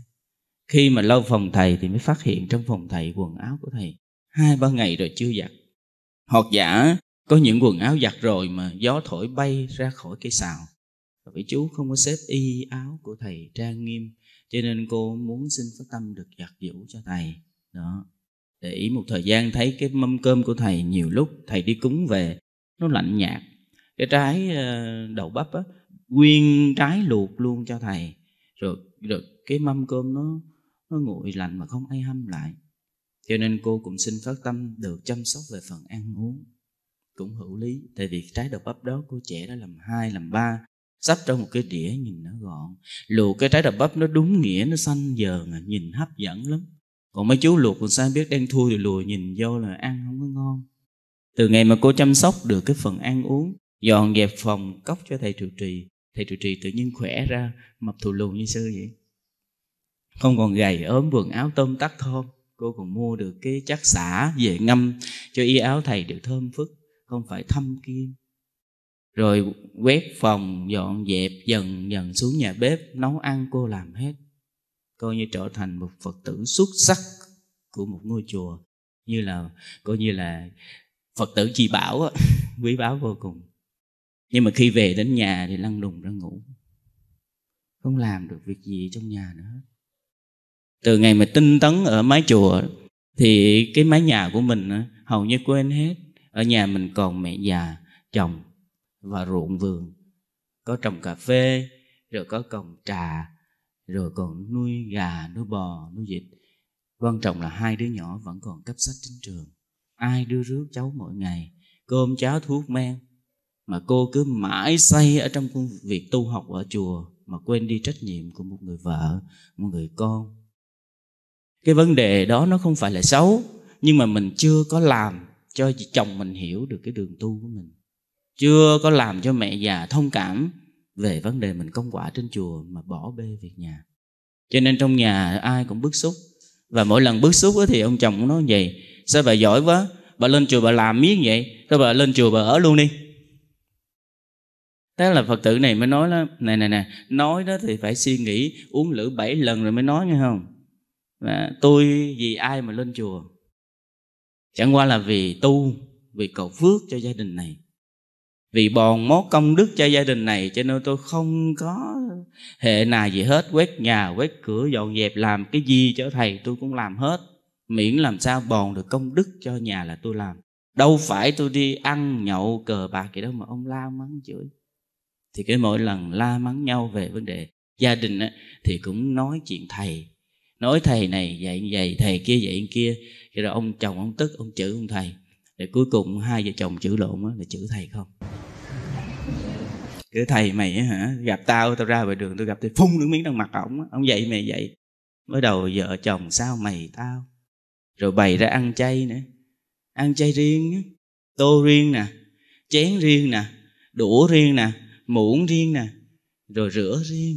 khi mà lau phòng thầy thì mới phát hiện trong phòng thầy quần áo của thầy hai ba ngày rồi chưa giặt hoặc giả có những quần áo giặt rồi mà gió thổi bay ra khỏi cây xào và vị chú không có xếp y áo của thầy trang nghiêm cho nên cô muốn xin phát tâm được giặt giũ cho thầy đó để ý một thời gian thấy cái mâm cơm của thầy nhiều lúc thầy đi cúng về nó lạnh nhạt cái trái ờ, đậu bắp á nguyên trái luộc luôn cho thầy rồi rồi cái mâm cơm nó nó nguội lạnh mà không ai hâm lại. Cho nên cô cũng xin phát tâm được chăm sóc về phần ăn uống. Cũng hữu lý, tại vì trái đậu bắp đó cô trẻ đã làm hai, làm ba, sắp trong một cái đĩa nhìn nó gọn. Luộc cái trái đậu bắp nó đúng nghĩa, nó xanh dờn, à, nhìn hấp dẫn lắm. Còn mấy chú luộc còn sao biết đang thui thì lùa nhìn vô là ăn không có ngon. Từ ngày mà cô chăm sóc được cái phần ăn uống, dọn dẹp phòng cốc cho thầy trụ trì, thầy trụ trì tự nhiên khỏe ra, mập thù lù như xưa vậy không còn gầy ốm quần áo tôm tắt thơm cô còn mua được cái chắc xả về ngâm cho y áo thầy được thơm phức không phải thâm kim rồi quét phòng dọn dẹp dần dần xuống nhà bếp nấu ăn cô làm hết coi như trở thành một phật tử xuất sắc của một ngôi chùa như là coi như là phật tử chi bảo quý báo vô cùng nhưng mà khi về đến nhà thì lăn đùng ra ngủ không làm được việc gì trong nhà nữa từ ngày mà tinh tấn ở mái chùa thì cái mái nhà của mình hầu như quên hết ở nhà mình còn mẹ già chồng và ruộng vườn có trồng cà phê rồi có trồng trà rồi còn nuôi gà nuôi bò nuôi vịt quan trọng là hai đứa nhỏ vẫn còn cấp sách đến trường ai đưa rước cháu mỗi ngày cơm cháo thuốc men mà cô cứ mãi say ở trong công việc tu học ở chùa mà quên đi trách nhiệm của một người vợ một người con cái vấn đề đó nó không phải là xấu nhưng mà mình chưa có làm cho chồng mình hiểu được cái đường tu của mình chưa có làm cho mẹ già thông cảm về vấn đề mình công quả trên chùa mà bỏ bê việc nhà cho nên trong nhà ai cũng bức xúc và mỗi lần bức xúc thì ông chồng cũng nói vậy sao bà giỏi quá bà lên chùa bà làm miếng vậy sao bà lên chùa bà ở luôn đi thế là phật tử này mới nói là này này này nói đó thì phải suy nghĩ uống lửa bảy lần rồi mới nói nghe không và tôi vì ai mà lên chùa chẳng qua là vì tu vì cầu phước cho gia đình này vì bòn mót công đức cho gia đình này cho nên tôi không có hệ nào gì hết quét nhà quét cửa dọn dẹp làm cái gì cho thầy tôi cũng làm hết miễn làm sao bòn được công đức cho nhà là tôi làm đâu phải tôi đi ăn nhậu cờ bạc gì đâu mà ông la mắng chửi thì cái mỗi lần la mắng nhau về vấn đề gia đình á, thì cũng nói chuyện thầy nói thầy này dạy như vậy thầy kia dạy như kia rồi rồi ông chồng ông tức ông chửi ông thầy để cuối cùng hai vợ chồng chửi lộn á là chữ thầy không cứ thầy mày á hả gặp tao tao ra ngoài đường tao gặp tao phun nước miếng trong mặt ổng ông dạy mày dạy mới đầu vợ chồng sao mày tao rồi bày ra ăn chay nữa ăn chay riêng tô riêng nè chén riêng nè đũa riêng nè muỗng riêng nè rồi rửa riêng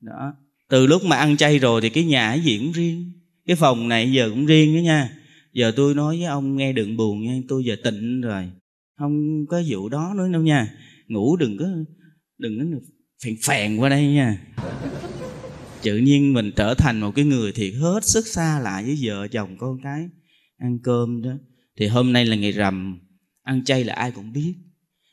đó từ lúc mà ăn chay rồi thì cái nhà gì cũng riêng cái phòng này giờ cũng riêng đó nha giờ tôi nói với ông nghe đừng buồn nha tôi giờ tịnh rồi không có vụ đó nữa đâu nha ngủ đừng có đừng có phèn phèn qua đây nha tự nhiên mình trở thành một cái người thiệt hết sức xa lạ với vợ chồng con cái ăn cơm đó thì hôm nay là ngày rằm ăn chay là ai cũng biết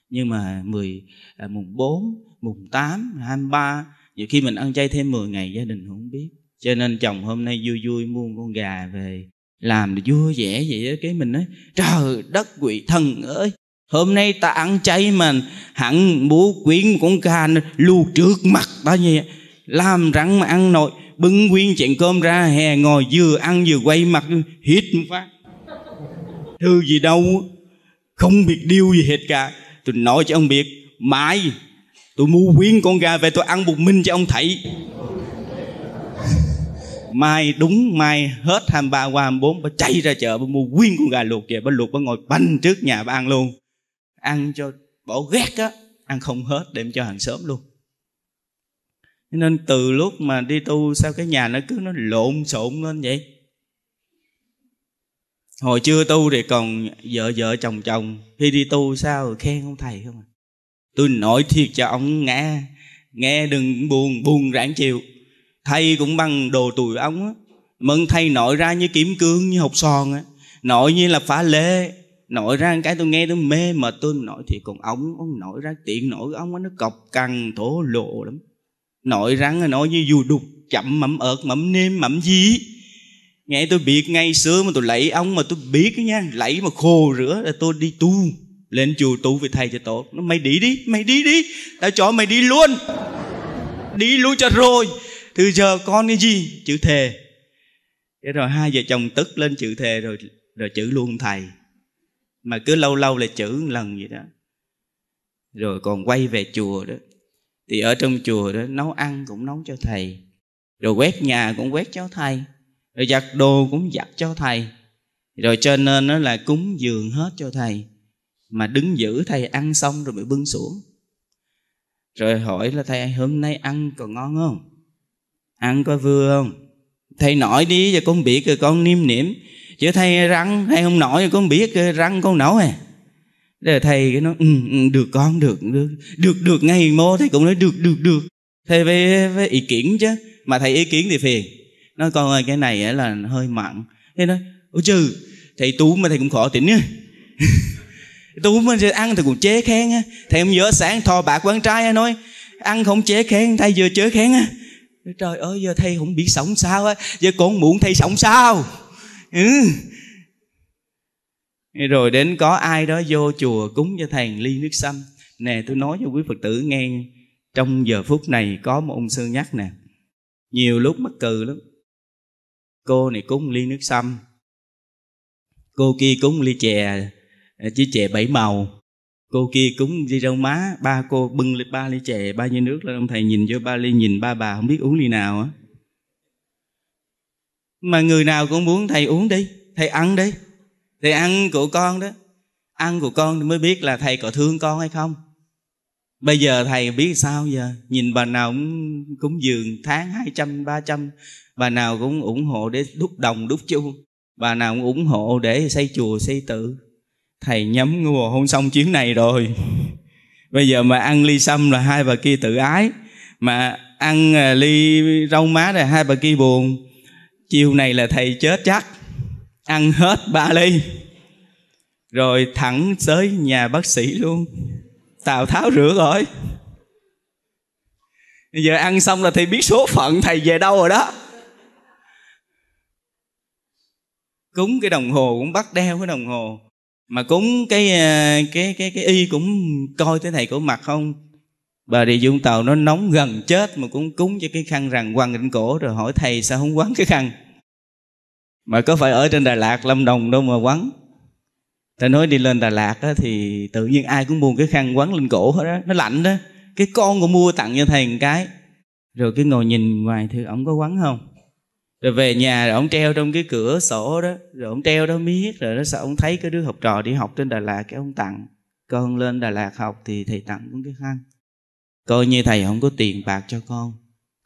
nhưng mà mười à, mùng 4, mùng 8, hai ba nhiều khi mình ăn chay thêm 10 ngày gia đình không biết cho nên chồng hôm nay vui vui mua con gà về làm được vui vẻ vậy đó. cái mình nói trời đất quỷ thần ơi hôm nay ta ăn chay mà hẳn bố quyến con gà lù trước mặt ta như làm rắn mà ăn nội bưng nguyên chén cơm ra hè ngồi vừa ăn vừa quay mặt hít một phát thư gì đâu không biết điêu gì hết cả tôi nói cho ông biết mãi tôi mua nguyên con gà về tôi ăn một mình cho ông thầy mai đúng mai hết 23 qua 24 bà chạy ra chợ bà mua nguyên con gà luộc về bà luộc bà ngồi banh trước nhà bà ăn luôn ăn cho bỏ ghét á ăn không hết đem cho hàng xóm luôn nên từ lúc mà đi tu sao cái nhà nó cứ nó lộn xộn lên vậy hồi chưa tu thì còn vợ vợ chồng chồng khi đi tu sao khen ông thầy không à tôi nói thiệt cho ông nghe nghe đừng buồn buồn ráng chịu thầy cũng bằng đồ tuổi ông á mừng thầy nói ra như kiếm cương như hột sòn á nói như là phá lê nói ra cái tôi nghe tôi mê mà tôi nói thì còn ông ông nói ra tiện nổi ông ấy nó cọc cằn thổ lộ lắm nói rắn nói như dù đục chậm mẩm ợt mẩm nêm mẩm gì nghe tôi biết ngày xưa mà tôi lấy ông mà tôi biết nha lấy mà khô rửa là tôi đi tu lên chùa tu với thầy cho tốt nó mày đi đi mày đi đi tao cho mày đi luôn đi luôn cho rồi từ giờ con cái gì chữ thề thế rồi hai vợ chồng tức lên chữ thề rồi rồi chữ luôn thầy mà cứ lâu lâu là chữ một lần vậy đó rồi còn quay về chùa đó thì ở trong chùa đó nấu ăn cũng nấu cho thầy rồi quét nhà cũng quét cho thầy rồi giặt đồ cũng giặt cho thầy rồi cho nên nó là cúng dường hết cho thầy mà đứng giữ thầy ăn xong rồi bị bưng xuống rồi hỏi là thầy hôm nay ăn còn ngon không ăn có vừa không thầy nói đi giờ con biết rồi con niêm niệm chứ thầy răng thầy không nói con biết răng con nấu à rồi thầy cái nó ừ, ừ, được con được được được được ngay mô thầy cũng nói được được được thầy về, với ý kiến chứ mà thầy ý kiến thì phiền nói con ơi cái này là hơi mặn thế nói ôi chứ thầy tú mà thầy cũng khó tính nhá. tôi muốn ăn thì cũng chế khen á thì em nhớ sáng thò bạc quán trai nói ăn không chế khen thầy vừa chế khen á trời ơi giờ thầy không biết sống sao á giờ con muốn thầy sống sao ừ rồi đến có ai đó vô chùa cúng cho thầy ly nước sâm nè tôi nói cho quý phật tử nghe trong giờ phút này có một ông sư nhắc nè nhiều lúc mắc cừ lắm cô này cúng ly nước sâm cô kia cúng ly chè chia chè bảy màu cô kia cúng đi rau má ba cô bưng ba ly chè ba ly nước lên ông thầy nhìn vô ba ly nhìn ba bà không biết uống ly nào á mà người nào cũng muốn thầy uống đi thầy ăn đi thầy ăn của con đó ăn của con thì mới biết là thầy có thương con hay không bây giờ thầy biết sao giờ nhìn bà nào cũng cúng dường tháng hai trăm ba trăm bà nào cũng ủng hộ để đúc đồng đúc chu bà nào cũng ủng hộ để xây chùa xây tự thầy nhắm ngùa hôn xong chuyến này rồi bây giờ mà ăn ly sâm là hai bà kia tự ái mà ăn à, ly rau má là hai bà kia buồn chiều này là thầy chết chắc ăn hết ba ly rồi thẳng tới nhà bác sĩ luôn tào tháo rửa rồi bây giờ ăn xong là thầy biết số phận thầy về đâu rồi đó cúng cái đồng hồ cũng bắt đeo cái đồng hồ mà cúng cái ờ, cái cái cái y cũng coi tới thầy cổ mặt không bà rịa vũng tàu nó nóng gần chết mà cũng cúng cho cái khăn rằng quăng trên cổ rồi hỏi thầy sao không quấn cái khăn mà có phải ở trên đà lạt lâm đồng đâu mà quấn ta nói đi lên đà lạt á, thì tự nhiên ai cũng buồn cái khăn quấn lên cổ hết á nó lạnh đó cái con của mua tặng cho thầy một cái rồi cái ngồi nhìn ngoài thì ổng có quấn không rồi về nhà rồi ông treo trong cái cửa sổ đó rồi ông treo đó miết rồi nó sợ ông thấy cái đứa học trò đi học trên đà lạt cái ông tặng con lên đà lạt học thì thầy tặng con cái khăn coi như thầy không có tiền bạc cho con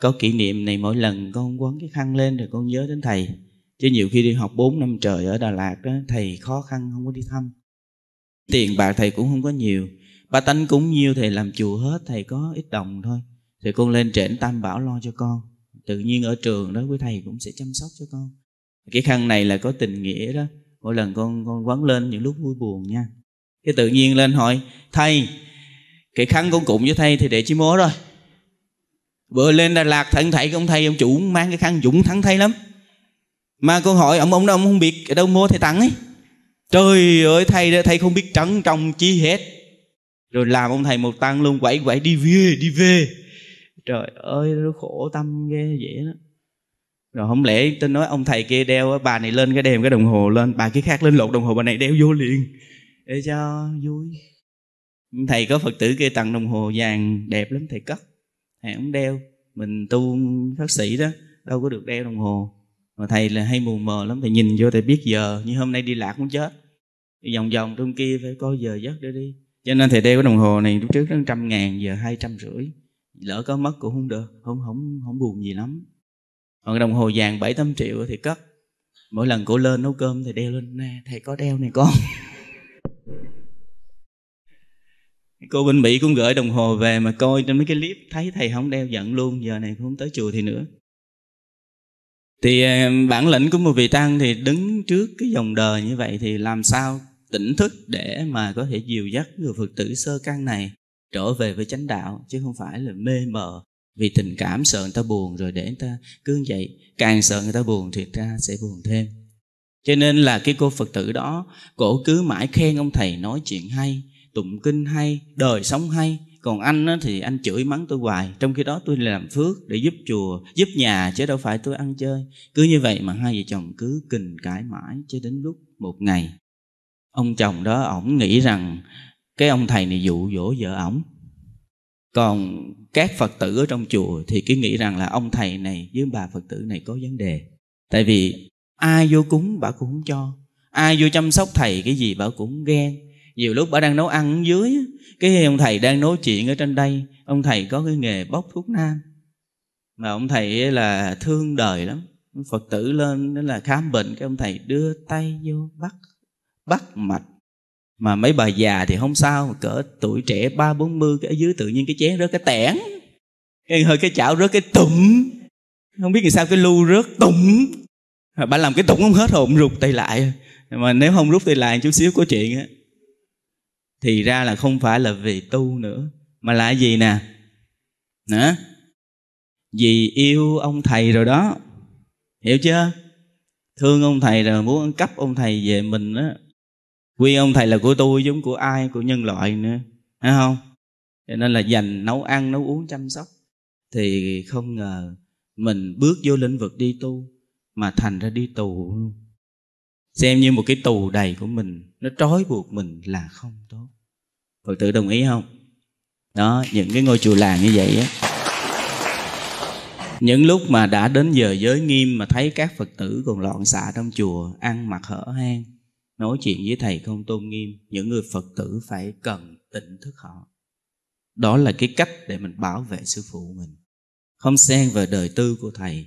có kỷ niệm này mỗi lần con quấn cái khăn lên rồi con nhớ đến thầy chứ nhiều khi đi học 4 năm trời ở đà lạt đó thầy khó khăn không có đi thăm tiền bạc thầy cũng không có nhiều ba tánh cũng nhiêu thầy làm chùa hết thầy có ít đồng thôi thì con lên trển tam bảo lo cho con tự nhiên ở trường đó quý thầy cũng sẽ chăm sóc cho con cái khăn này là có tình nghĩa đó mỗi lần con con quấn lên những lúc vui buồn nha cái tự nhiên lên hỏi thầy cái khăn con cụm với thầy thì để chi mố rồi vừa lên đà lạt thận thầy ông thầy ông chủ mang cái khăn dũng thắng thầy lắm mà con hỏi ông ông đó ông không biết ở đâu mua thầy tặng ấy trời ơi thầy thầy không biết trấn trong chi hết rồi làm ông thầy một tăng luôn quẩy quẩy đi về đi về trời ơi nó khổ tâm ghê vậy đó rồi không lẽ tôi nói ông thầy kia đeo bà này lên cái đèm cái đồng hồ lên bà kia khác lên lột đồng hồ bà này đeo vô liền để cho vui thầy có phật tử kia tặng đồng hồ vàng đẹp lắm thầy cất thầy không đeo mình tu bác sĩ đó đâu có được đeo đồng hồ mà thầy là hay mù mờ lắm thầy nhìn vô thầy biết giờ như hôm nay đi lạc cũng chết vòng vòng trong kia phải coi giờ giấc để đi cho nên thầy đeo cái đồng hồ này lúc trước nó trăm ngàn giờ hai trăm rưỡi lỡ có mất cũng không được không không không buồn gì lắm còn đồng hồ vàng bảy tám triệu thì cất mỗi lần cô lên nấu cơm thì đeo lên nè thầy có đeo này con cô bên mỹ cũng gửi đồng hồ về mà coi trên mấy cái clip thấy thầy không đeo giận luôn giờ này không tới chùa thì nữa thì ờ, bản lĩnh của một vị tăng thì đứng trước cái dòng đời như vậy thì làm sao tỉnh thức để mà có thể dìu dắt người phật tử sơ căn này trở về với chánh đạo chứ không phải là mê mờ vì tình cảm sợ người ta buồn rồi để người ta cứ vậy càng sợ người ta buồn thì ta sẽ buồn thêm cho nên là cái cô phật tử đó cổ cứ mãi khen ông thầy nói chuyện hay tụng kinh hay đời sống hay còn anh á, thì anh chửi mắng tôi hoài trong khi đó tôi làm phước để giúp chùa giúp nhà chứ đâu phải tôi ăn chơi cứ như vậy mà hai vợ chồng cứ kình cãi mãi cho đến lúc một ngày ông chồng đó ổng nghĩ rằng cái ông thầy này dụ dỗ vợ ổng còn các phật tử ở trong chùa thì cứ nghĩ rằng là ông thầy này với bà phật tử này có vấn đề tại vì ai vô cúng bà cũng không cho ai vô chăm sóc thầy cái gì bà cũng ghen nhiều lúc bà đang nấu ăn ở dưới cái ông thầy đang nói chuyện ở trên đây ông thầy có cái nghề bốc thuốc nam mà ông thầy là thương đời lắm phật tử lên đó là khám bệnh cái ông thầy đưa tay vô bắt bắt mạch mà mấy bà già thì không sao cỡ tuổi trẻ ba bốn mươi cái ở dưới tự nhiên cái chén rớt cái tẻn cái hơi cái chảo rớt cái tụng, không biết vì sao cái lưu rớt tụng, bà làm cái tụng không hết hồn rụt tay lại mà nếu không rút tay lại chút xíu có chuyện á thì ra là không phải là vì tu nữa mà là gì nè nữa vì yêu ông thầy rồi đó hiểu chưa thương ông thầy rồi muốn cấp ông thầy về mình á quy ông thầy là của tôi giống của ai của nhân loại nữa phải không cho nên là dành nấu ăn nấu uống chăm sóc thì không ngờ mình bước vô lĩnh vực đi tu mà thành ra đi tù luôn xem như một cái tù đầy của mình nó trói buộc mình là không tốt phật tử đồng ý không đó những cái ngôi chùa làng như vậy á những lúc mà đã đến giờ giới nghiêm mà thấy các phật tử còn loạn xạ trong chùa ăn mặc hở hang nói chuyện với thầy không tôn nghiêm những người phật tử phải cần tỉnh thức họ đó là cái cách để mình bảo vệ sư phụ mình không xen vào đời tư của thầy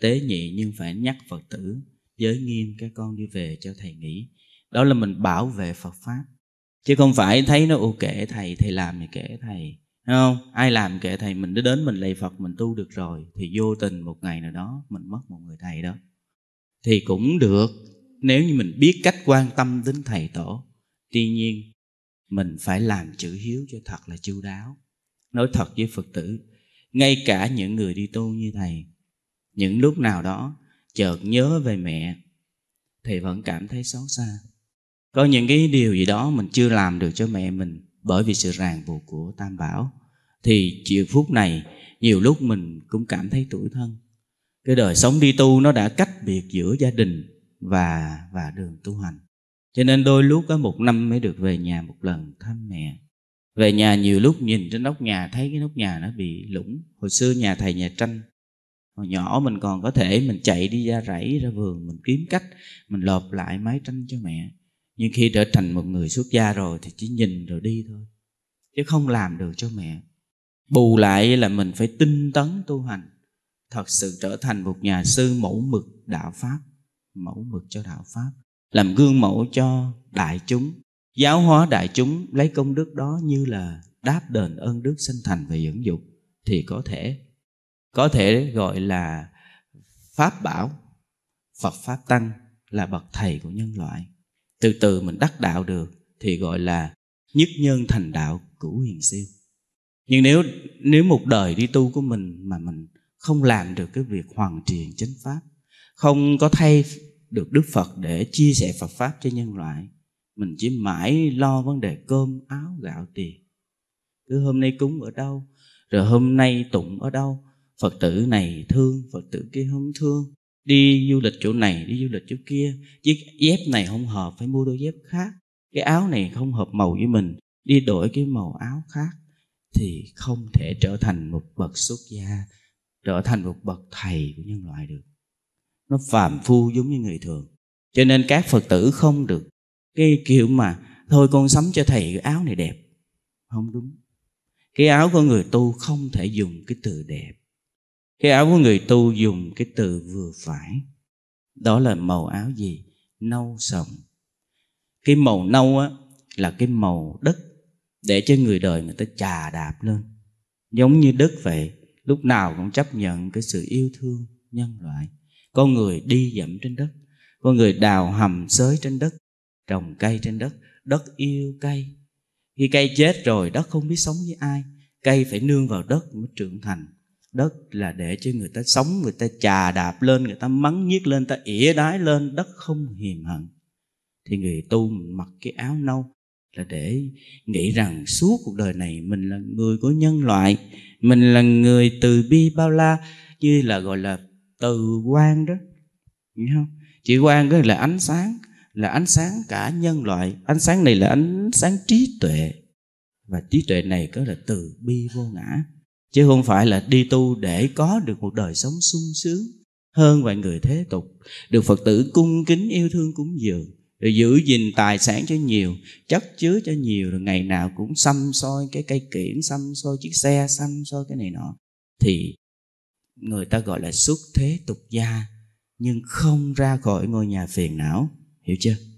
tế nhị nhưng phải nhắc phật tử giới nghiêm các con đi về cho thầy nghỉ đó là mình bảo vệ phật pháp chứ không phải thấy nó ok thầy thầy làm thì kể thầy Đúng không ai làm kể thầy mình đến mình lạy phật mình tu được rồi thì vô tình một ngày nào đó mình mất một người thầy đó thì cũng được nếu như mình biết cách quan tâm đến thầy tổ tuy nhiên mình phải làm chữ hiếu cho thật là chu đáo nói thật với phật tử ngay cả những người đi tu như thầy những lúc nào đó chợt nhớ về mẹ thì vẫn cảm thấy xót xa có những cái điều gì đó mình chưa làm được cho mẹ mình bởi vì sự ràng buộc của tam bảo thì chiều phút này nhiều lúc mình cũng cảm thấy tủi thân cái đời sống đi tu nó đã cách biệt giữa gia đình và và đường tu hành cho nên đôi lúc có một năm mới được về nhà một lần thăm mẹ về nhà nhiều lúc nhìn trên nóc nhà thấy cái nóc nhà nó bị lũng hồi xưa nhà thầy nhà tranh hồi nhỏ mình còn có thể mình chạy đi ra rẫy ra vườn mình kiếm cách mình lợp lại mái tranh cho mẹ nhưng khi trở thành một người xuất gia rồi thì chỉ nhìn rồi đi thôi chứ không làm được cho mẹ bù lại là mình phải tinh tấn tu hành thật sự trở thành một nhà sư mẫu mực đạo pháp mẫu mực cho đạo pháp làm gương mẫu cho đại chúng giáo hóa đại chúng lấy công đức đó như là đáp đền ơn đức sinh thành và dưỡng dục thì có thể có thể gọi là pháp bảo phật pháp tăng là bậc thầy của nhân loại từ từ mình đắc đạo được thì gọi là nhất nhân thành đạo cửu huyền siêu nhưng nếu nếu một đời đi tu của mình mà mình không làm được cái việc hoàn truyền chánh pháp không có thay được Đức Phật để chia sẻ Phật Pháp cho nhân loại. Mình chỉ mãi lo vấn đề cơm, áo, gạo, tiền. Cứ hôm nay cúng ở đâu, rồi hôm nay tụng ở đâu. Phật tử này thương, Phật tử kia không thương. Đi du lịch chỗ này, đi du lịch chỗ kia. Chiếc dép này không hợp, phải mua đôi dép khác. Cái áo này không hợp màu với mình, đi đổi cái màu áo khác. Thì không thể trở thành một bậc xuất gia, trở thành một bậc thầy của nhân loại được nó phàm phu giống như người thường cho nên các phật tử không được cái kiểu mà thôi con sắm cho thầy cái áo này đẹp không đúng cái áo của người tu không thể dùng cái từ đẹp cái áo của người tu dùng cái từ vừa phải đó là màu áo gì nâu sòng cái màu nâu á là cái màu đất để cho người đời người ta chà đạp lên giống như đất vậy lúc nào cũng chấp nhận cái sự yêu thương nhân loại con người đi dẫm trên đất con người đào hầm xới trên đất trồng cây trên đất đất yêu cây khi cây chết rồi đất không biết sống với ai cây phải nương vào đất mới trưởng thành đất là để cho người ta sống người ta chà đạp lên người ta mắng nhiếc lên người ta ỉa đái lên đất không hiềm hận thì người tu mặc cái áo nâu là để nghĩ rằng suốt cuộc đời này mình là người của nhân loại mình là người từ bi bao la như là gọi là từ quan đó hiểu không chỉ quan cái là ánh sáng là ánh sáng cả nhân loại ánh sáng này là ánh sáng trí tuệ và trí tuệ này có là từ bi vô ngã chứ không phải là đi tu để có được một đời sống sung sướng hơn mọi người thế tục được phật tử cung kính yêu thương cúng dường rồi giữ gìn tài sản cho nhiều chất chứa cho nhiều rồi ngày nào cũng xăm soi cái cây kiển xăm soi chiếc xe xăm soi cái này nọ thì người ta gọi là xuất thế tục gia nhưng không ra khỏi ngôi nhà phiền não hiểu chưa